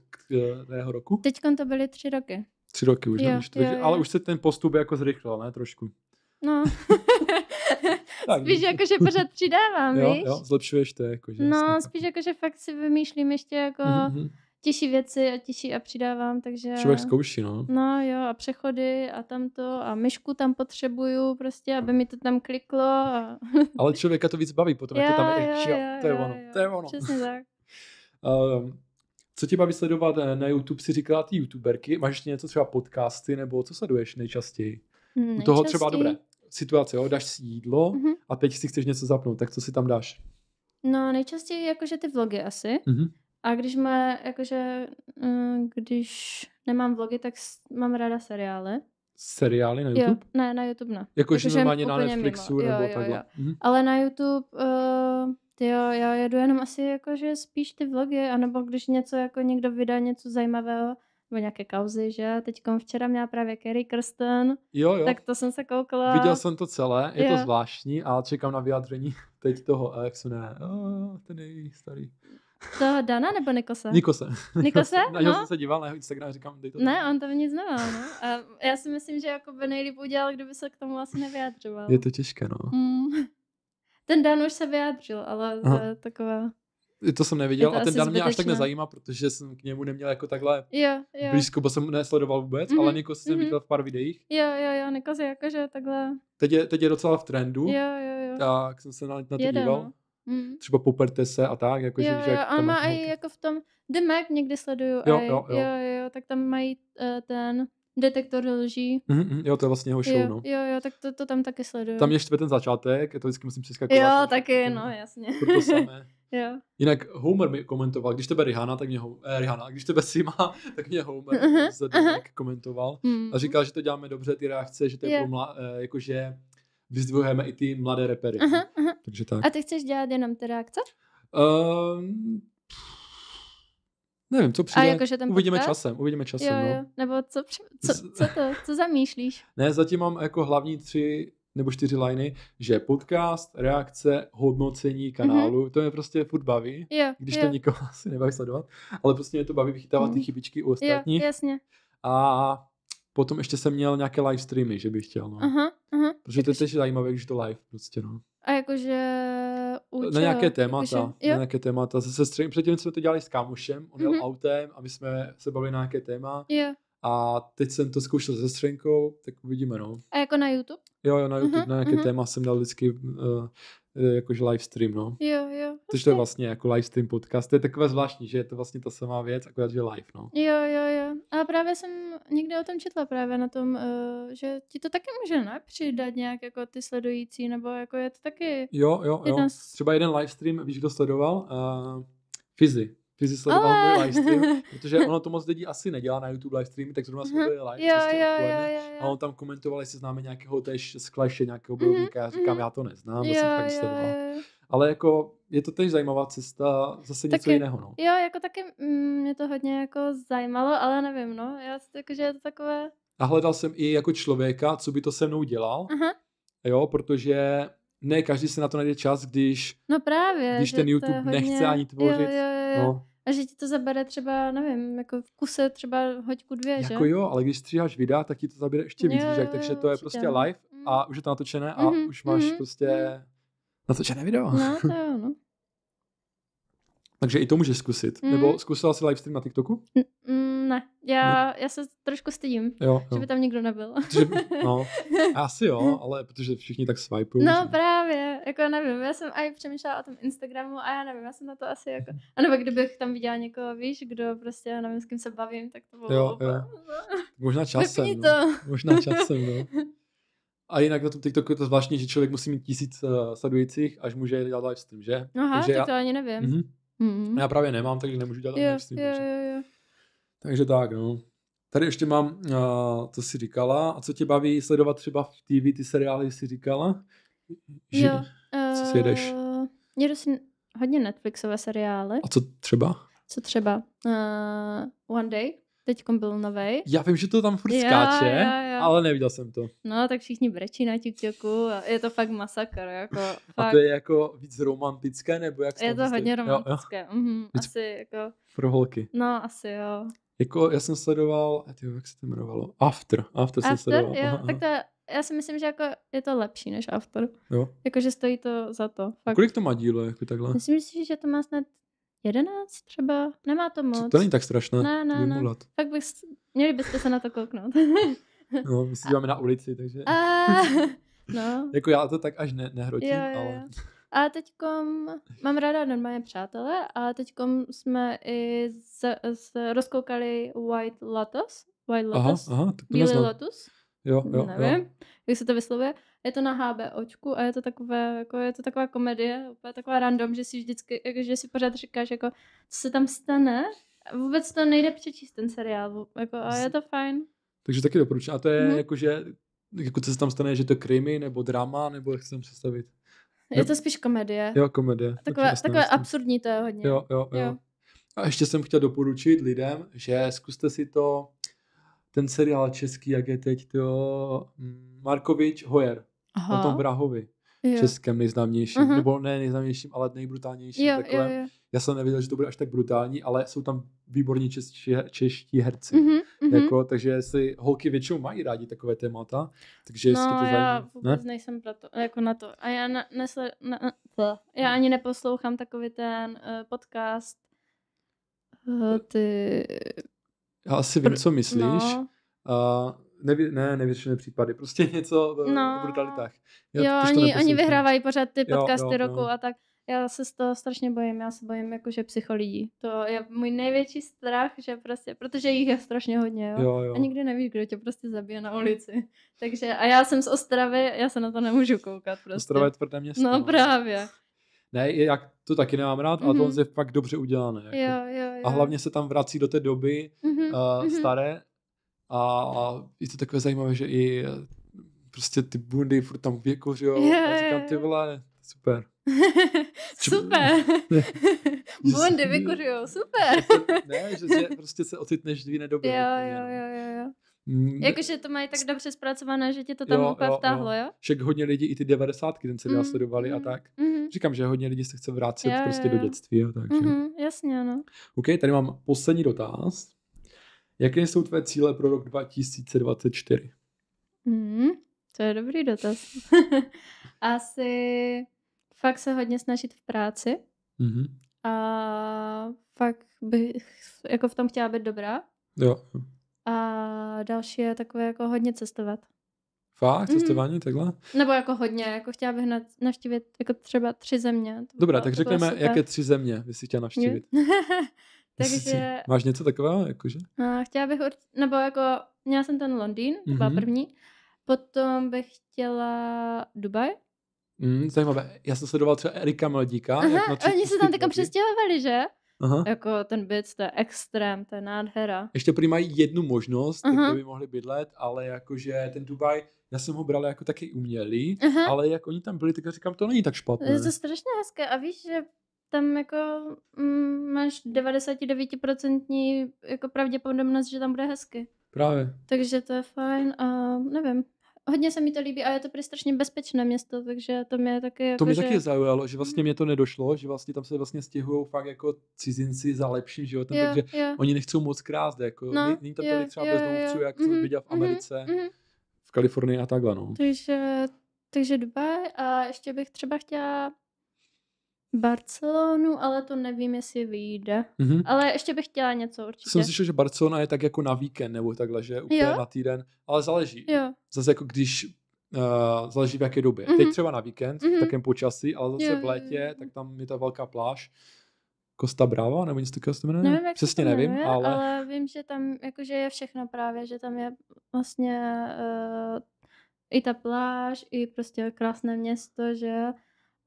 kterého roku? Teď to byly tři roky. Tři roky už, jo, jo, jo. ale už se ten postup jako zrychlil, ne? Trošku. No. [LAUGHS] tak. Spíš jako, že pořád přidávám, jo, víš? Jo, zlepšuješ to, jako, že No, jasný. spíš jako, že fakt si vymýšlím ještě jako... Mm-hmm těžší věci a těžší a přidávám, takže... Člověk zkouší, no. No jo, a přechody a tamto a myšku tam potřebuju prostě, aby mi to tam kliklo. A... [LAUGHS] Ale člověka to víc baví, potom jo, to tam je, jo, jo, to je jo, ono, jo, to je ono. Přesně tak. um, [LAUGHS] co tě baví sledovat eh, na YouTube, si říkala ty youtuberky, máš něco třeba podcasty nebo co sleduješ nejčastěji? nejčastěji. U toho třeba dobré situace, jo, dáš si jídlo mm-hmm. a teď si chceš něco zapnout, tak co si tam dáš? No nejčastěji jakože ty vlogy asi. Mm-hmm a když má, jakože, mm, když nemám vlogy, tak mám ráda seriály. Seriály na YouTube? Jo, ne, na YouTube ne. Jako, jakože jako, normálně na Netflixu mimo. nebo jo, takhle. Jo. Mhm. Ale na YouTube, uh, eh, tyjo, já jedu jenom asi jakože spíš ty vlogy, anebo když něco, jako někdo vydá něco zajímavého, nebo nějaké kauzy, že? Teď včera měla právě Kerry Kirsten, jo, jo. tak to jsem se koukala. Viděl jsem to celé, je jo. to zvláštní a čekám na vyjádření [LAUGHS] teď toho, jak se ne, oh, ten je starý. To Dana nebo Nikose? Nikose. Nikose? [LAUGHS] Na no. jsem se díval na jeho Instagram říkám, dej to. Ne, tam. on tam nic nemá. No. A já si myslím, že jako by nejlíp udělal, kdyby se k tomu asi nevyjadřoval. Je to těžké, no. Mm. Ten Dan už se vyjádřil, ale to je taková... To jsem neviděl to a ten Dan mě až tak nezajímá, protože jsem k němu neměl jako takhle jo, jo. blízko, bo jsem nesledoval vůbec, mm-hmm. ale Nikos jsem mm-hmm. viděl v pár videích. Jo, jo, jo, Nikos je jakože takhle... Teď je, teď je docela v trendu, jo, jo, jo. tak jsem se na, na to díval. No. Mm. Třeba poperte se a tak. Jako, jo, že, jo, jak on má i jako v tom The Map někdy sleduju. Jo, aj, jo, jo. jo, jo, tak tam mají uh, ten detektor lží. Mm-hmm, jo, to je vlastně jeho show, jo, no. Jo, jo, tak to, to tam taky sleduju. Tam je štve ten začátek, to vždycky musím přeskakovat. Jo, taky, no, jasně. Proto samé. [LAUGHS] Jo. Jinak Homer mi komentoval, když tebe rihana tak mě eh, rihana když tebe Sima, [LAUGHS] tak mě Homer uh-huh. [LAUGHS] komentoval uh-huh. a říkal, že to děláme dobře, ty reakce, že to je uh pro mla, eh, jakože vyzdvihujeme i ty mladé repery. Aha, aha. Takže tak. A ty chceš dělat jenom ty reakce? Um, Nevím, co přijde. A ten uvidíme podcast? časem, uvidíme časem. Jo, no. jo. No. Nebo co, co, [LAUGHS] co to, co zamýšlíš? ne, zatím mám jako hlavní tři nebo čtyři liny, že podcast, reakce, hodnocení kanálu, mm-hmm. to mě prostě furt baví, jo, když jo. to nikoho [LAUGHS] asi nebaví sledovat, ale prostě mě to baví vychytávat mm-hmm. ty mhm. chybičky u ostatních. Jo, jasně. A Potom ještě jsem měl nějaké live streamy, že bych chtěl, no. Aha, aha. Protože jakože... to je zajímavé, když to live prostě, no. A jakože Na nějaké témata, jakože, na nějaké témata se sestřím. Předtím jsme to dělali s kámošem, on jel mm-hmm. autem a my jsme se bavili na nějaké téma. Yeah. A teď jsem to zkoušel se střenkou, tak uvidíme, no. A jako na YouTube? Jo, jo, na YouTube, uh-huh, na nějaké uh-huh. téma jsem dal vždycky uh, E, jakože live stream, no. Jo, jo. Což to je vlastně jako live stream podcast. To je takové zvláštní, že je to vlastně ta samá věc, akorát, že live, no. Jo, jo, jo. A právě jsem někde o tom četla právě na tom, uh, že ti to taky může, ne? Přidat nějak jako ty sledující, nebo jako je to taky... Jo, jo, jo. Z... Třeba jeden live stream, víš, kdo sledoval? Uh, e, Fizi. Že jsi sledoval ale... můj livestream, [LAUGHS] protože ono to moc lidí asi nedělá na YouTube livestreamy, tak zrovna jsme mhm. byli live jo, prostě jo, jo, jo, jo. a on tam komentoval, jestli známe nějakého tež z Clash, nějakého mhm, bojovníka, já říkám, mhm. já to neznám, jo, to jsem to, sledoval. Ale jako je to tež zajímavá cesta, zase taky, jiného. No. Jo, jako taky mm, mě to hodně jako zajímalo, ale nevím, no, já si jako, že je to takové... A hledal jsem i jako člověka, co by to se mnou dělal, Aha. jo, protože ne každý se na to najde čas, když, no právě, když ten YouTube hodně... nechce ani tvořit. Jo, jo, jo. No, že ti to zabere třeba, nevím, jako v kuse třeba hoďku dvě, jako že? Jako jo, ale když stříháš videa, tak ti to zabere ještě víc, jo, jo, takže to je prostě no. live a mm. už je to natočené a mm-hmm, už máš mm-hmm. prostě mhm. natočené video. No, to jo, no. [LAUGHS] Takže i to můžeš zkusit. Mm. Nebo zkusila jsi livestream na TikToku? Mm, ne, já, no. já se trošku stydím, jo, jo. že by tam nikdo nebyl. Protože, no, asi jo, ale protože všichni tak swipeují. No že? právě, jako nevím, já jsem i přemýšlela o tom Instagramu a já nevím, já jsem na to asi jako, nebo kdybych tam viděla někoho, víš, kdo prostě, nevím, s kým se bavím, tak to bylo. Jo, jo. Možná časem, no. to. No. Možná časem, no. A jinak na tom TikToku je to zvláštní, že člověk musí mít tisíc uh, sledujících, až může dělat stream, že? No, aha, Takže tak já... to ani nevím. Mm-hmm. Mm. Já právě nemám, takže nemůžu dělat yeah, NXT. yeah, takže. Yeah, takže tak, no. Tady ještě mám, uh, co jsi říkala, a co tě baví sledovat třeba v TV, ty seriály jsi říkala? Že, jo. Uh, co si jedeš? Eh, jedu si hodně Netflixové seriály. A co třeba? Co třeba? Uh, One Day. Teď byl nový. Já vím, že to tam furt já, skáče, já, já. ale neviděl jsem to. No, tak všichni brečí na TikToku a je to fakt masakr. Jako, fakt. A to je jako víc romantické, nebo jak Je to zde? hodně romantické. Jo, jo. Mm-hmm, víc asi jako... Pro holky. No, asi jo. Jako já jsem sledoval, a ty, jak se to jmenovalo? After. After, After jsem sledoval. Jo, aha, aha. tak to je, já si myslím, že jako je to lepší než After. Jo. Jako, že stojí to za to. Fakt. Kolik to má dílo, jako takhle? Myslím si, že to má snad jedenáct třeba, nemá to moc. Co, to není tak strašné. Ne, ne, ne. Tak bych, měli byste se na to kouknout. [LAUGHS] no, my si díváme na ulici, takže... A, [LAUGHS] no. jako já to tak až ne, nehrotím, jo, jo, jo. ale... A teďkom, mám ráda normálně přátelé, a teďkom jsme i z, z, rozkoukali White Lotus. White Lotus. Aha, aha, tak to Bílý Lotus. Jo, jo, nevím, jo. jak se to vyslovuje je to na HBOčku a je to takové, jako je to taková komedie, úplně taková random, že si vždycky, jako, že si pořád říkáš, jako, co se tam stane. Vůbec to nejde přečíst, ten seriál, jako, a je to fajn. Takže taky doporučuji. A to je mm-hmm. jako, že, jako, co se tam stane, že to je krimi, nebo drama, nebo jak se tam představit? Je to spíš komedie. Jo, komedie. Takové, jasné, vlastně takové absurdní to je hodně. Jo, jo, jo, jo. A ještě jsem chtěl doporučit lidem, že zkuste si to, ten seriál český, jak je teď, to mm, Markovič Hojer. Aha. na tom Brahovi. Jo. Českém nejznámějším, uh-huh. nebo ne nejznámějším, ale nejbrutálnějším. Jo, Jo, jo. Já jsem nevěděl, že to bude až tak brutální, ale jsou tam výborní čeští, čeští herci. Uh-huh, uh-huh. Jako, takže si holky většinou mají rádi takové témata. Takže no, to já zajímá. vůbec ne? nejsem pro to, jako na to. A já, na, nesle, na, na, já ani neposlouchám takový ten uh, podcast. Uh, eh, ty... Já asi vím, Pr- co myslíš. No. Uh, nevy, ne, nevyřešené případy, prostě [LAUGHS] něco v, no. v brutalitách. Já jo, oni, oni vyhrávají pořád ty podcasty jo, jo, roku jo. a tak. Já se z toho strašně bojím, já se bojím jakože psycholidí. To je můj největší strach, že prostě, protože jich je strašně hodně, jo? Jo, jo. A nikdy nevíš, kdo tě prostě zabije na ulici. [LAUGHS] Takže, a já jsem z Ostravy, já se na to nemůžu koukat prostě. Ostrava je tvrdé město. No, no. právě. Ne, jak to taky nemám rád, mm-hmm. ale to mhm. je fakt dobře udělané. Jako. Jo, jo, jo. A hlavně se tam vrací do té doby mm-hmm. uh, staré a, a je to takové zajímavé, že i e, prostě ty bundy furt tam věkořijou. Yeah. A říkám, ty vole, super. [LAUGHS] super. [LAUGHS] bundy vykořijou, super. ne, že, se, prostě se ocitneš dví nedobě. Jo, jo, no. jo, jo. jo. Mm. Jakože to mají tak dobře zpracované, že tě to tam úplně vtáhlo, jo? Však hodně lidí i ty devadesátky ten se mm. sledovali mm. a mhm, tak. Mm. Říkám, že hodně lidí se chce vrátit jo, prostě jo, do dětství, jo, takže. Mm, jasně, ano. OK, tady mám poslední dotaz. Jaké jsou tvé cíle pro rok 2024? Hmm, to je dobrý dotaz. [LAUGHS] Asi fakt se hodně snažit v práci mm-hmm. a fakt bych jako v tom chtěla být dobrá. Jo. A další je takové jako hodně cestovat. Fakt? Mhm. Cestování mm. takhle? Nebo jako hodně, jako chtěla bych navštívit jako třeba tři země. To Dobrá, bylo, tak řekneme, jaké tři země bys chtěla navštívit. [LAUGHS] Takže... Máš něco takového, jakože? Uh, chtěla bych určitě, nebo jako, měla jsem ten Londýn, to byla mm-hmm. první, potom bych chtěla Dubaj. Mm, zajímavé. Já jsem sledoval třeba Erika Mladíka. Aha, jak oni se tam taky přestěhovali, že? Aha. Jako ten byt, to je extrém, to je nádhera. Ještě prý mají jednu možnost, kde by mohli bydlet, ale jakože ten Dubaj, já jsem ho bral jako taky umělý, Aha. ale jak oni tam byli, tak já říkám, to není tak špatné. Je to strašně hezké a víš, že tam jako mm, máš 99% jako pravděpodobnost, že tam bude hezky. Právě. Takže to je fajn a nevím, hodně se mi to líbí a je to prostě strašně bezpečné město, takže to mě taky jako, To mě že... taky zaujalo, že vlastně mm. mě to nedošlo, že vlastně tam se vlastně stěhují fakt jako cizinci za lepším životem, jo, takže jo. oni nechcou moc krást, jako no, není tam jo, tady třeba jo, bezdomovců, jo. jak mm-hmm, jsem viděl v mhm, Americe, mm-hmm, v Kalifornii a takhle, no. Takže, takže Dubaj a ještě bych třeba chtěla Barcelonu, ale to nevím, jestli vyjde. Mm-hmm. Ale ještě bych chtěla něco určitě. Jsem slyšel, že Barcelona je tak jako na víkend nebo takhle, že úplně jo? na týden, ale záleží. Jo. Zase jako když uh, záleží v jaké době. Mm-hmm. Teď mhm. třeba na víkend, mm-hmm. v mhm. takém počasí, ale zase jo, v létě, jo. tak tam je ta velká pláž. Costa Brava nebo něco takového se jmenuje? Nevím, Přesně nevím, nevím ale... ale... vím, že tam jakože je všechno právě, že tam je vlastně uh, i ta pláž, i prostě krásné město, že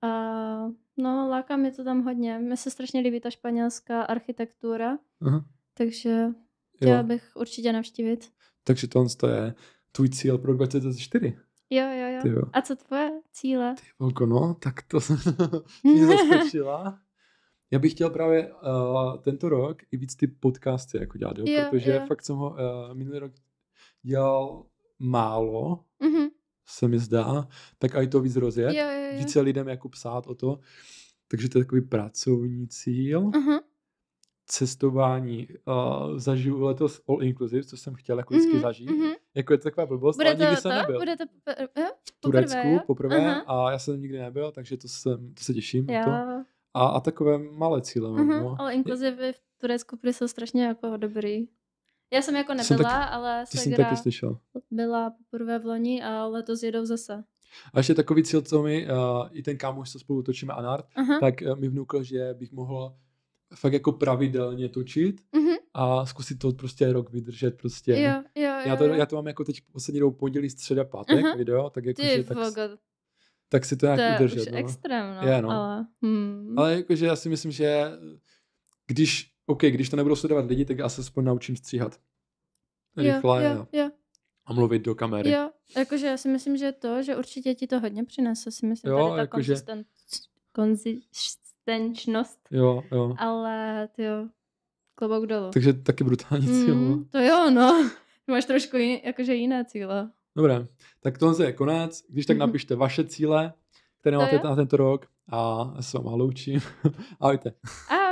a no, láká mě to tam hodně. Mně se strašně líbí ta španělská architektura, Aha. takže chtěla jo. bych určitě navštívit. Takže to, to je tvůj cíl pro 2024. Jo, jo, jo. Tyjo. A co tvoje cíle? Ty volko, no, tak to jsem [LAUGHS] mě [LAUGHS] zaskočila. Já bych chtěl právě uh, tento rok i víc ty podcasty jako dělat, jo? jo protože jo. fakt jsem ho uh, minulý rok dělal málo, mm-hmm se mi zdá, tak aj to víc rozjet, jo, jo, jo. více lidem jako psát o to. Takže to je takový pracovní cíl. Uh-huh. Cestování. Uh, zažiju letos all inclusive, co jsem chtěl jako mhm, vždycky uh-huh, zažít. Uh-huh. Jako je to taková blbost, bude ale nikdy to, jsem to? nebyl. Bude to p- eh, jo? V Turecku poprvé, jo? poprvé uh-huh. a já jsem nikdy nebyl, takže to, jsem, to se těším. Jo. To. A, a takové malé cíle. Uh-huh. No. All inclusive v Turecku jsou strašně jako dobrý. Já jsem jako nebyla, jsem taky, ale to jsem taky slyšel. byla poprvé v loni a letos jedou zase. A ještě takový cíl, co mi uh, eh, i ten kámoš, co spolu točíme Anart, uh-huh. tak uh, mi vnukl, že bych mohl fakt jako pravidelně točit uh-huh. a zkusit to prostě rok vydržet prostě. Jo, jo, jo, já, to, jo. já to mám jako teď poslední dobou pondělí, středa, pátek uh-huh. video, tak jako, že, tak, tak si to nějak to je udržet. už no. extrém, no. Je, no. Ale, hmm. ale jakože já si myslím, že když OK, když to nebudou sledovat lidi, tak já se aspoň naučím stříhat. Rychle jo, jo, jo. a mluvit do kamery. Jo, jakože já si myslím, že to, že určitě ti to hodně přinese, si myslím, jo, tady ta jako že... konzistenčnost. Jo, jo. Ale ty jo, klobouk dolů. Takže taky brutální mm, cíl. To jo, no. Máš trošku jiný, jakože jiné cíle. Dobré, tak tohle je konec. Když tak mhm. napište vaše cíle, které to máte je? na tento rok a já se vám loučím. [LAUGHS] Ahojte. A.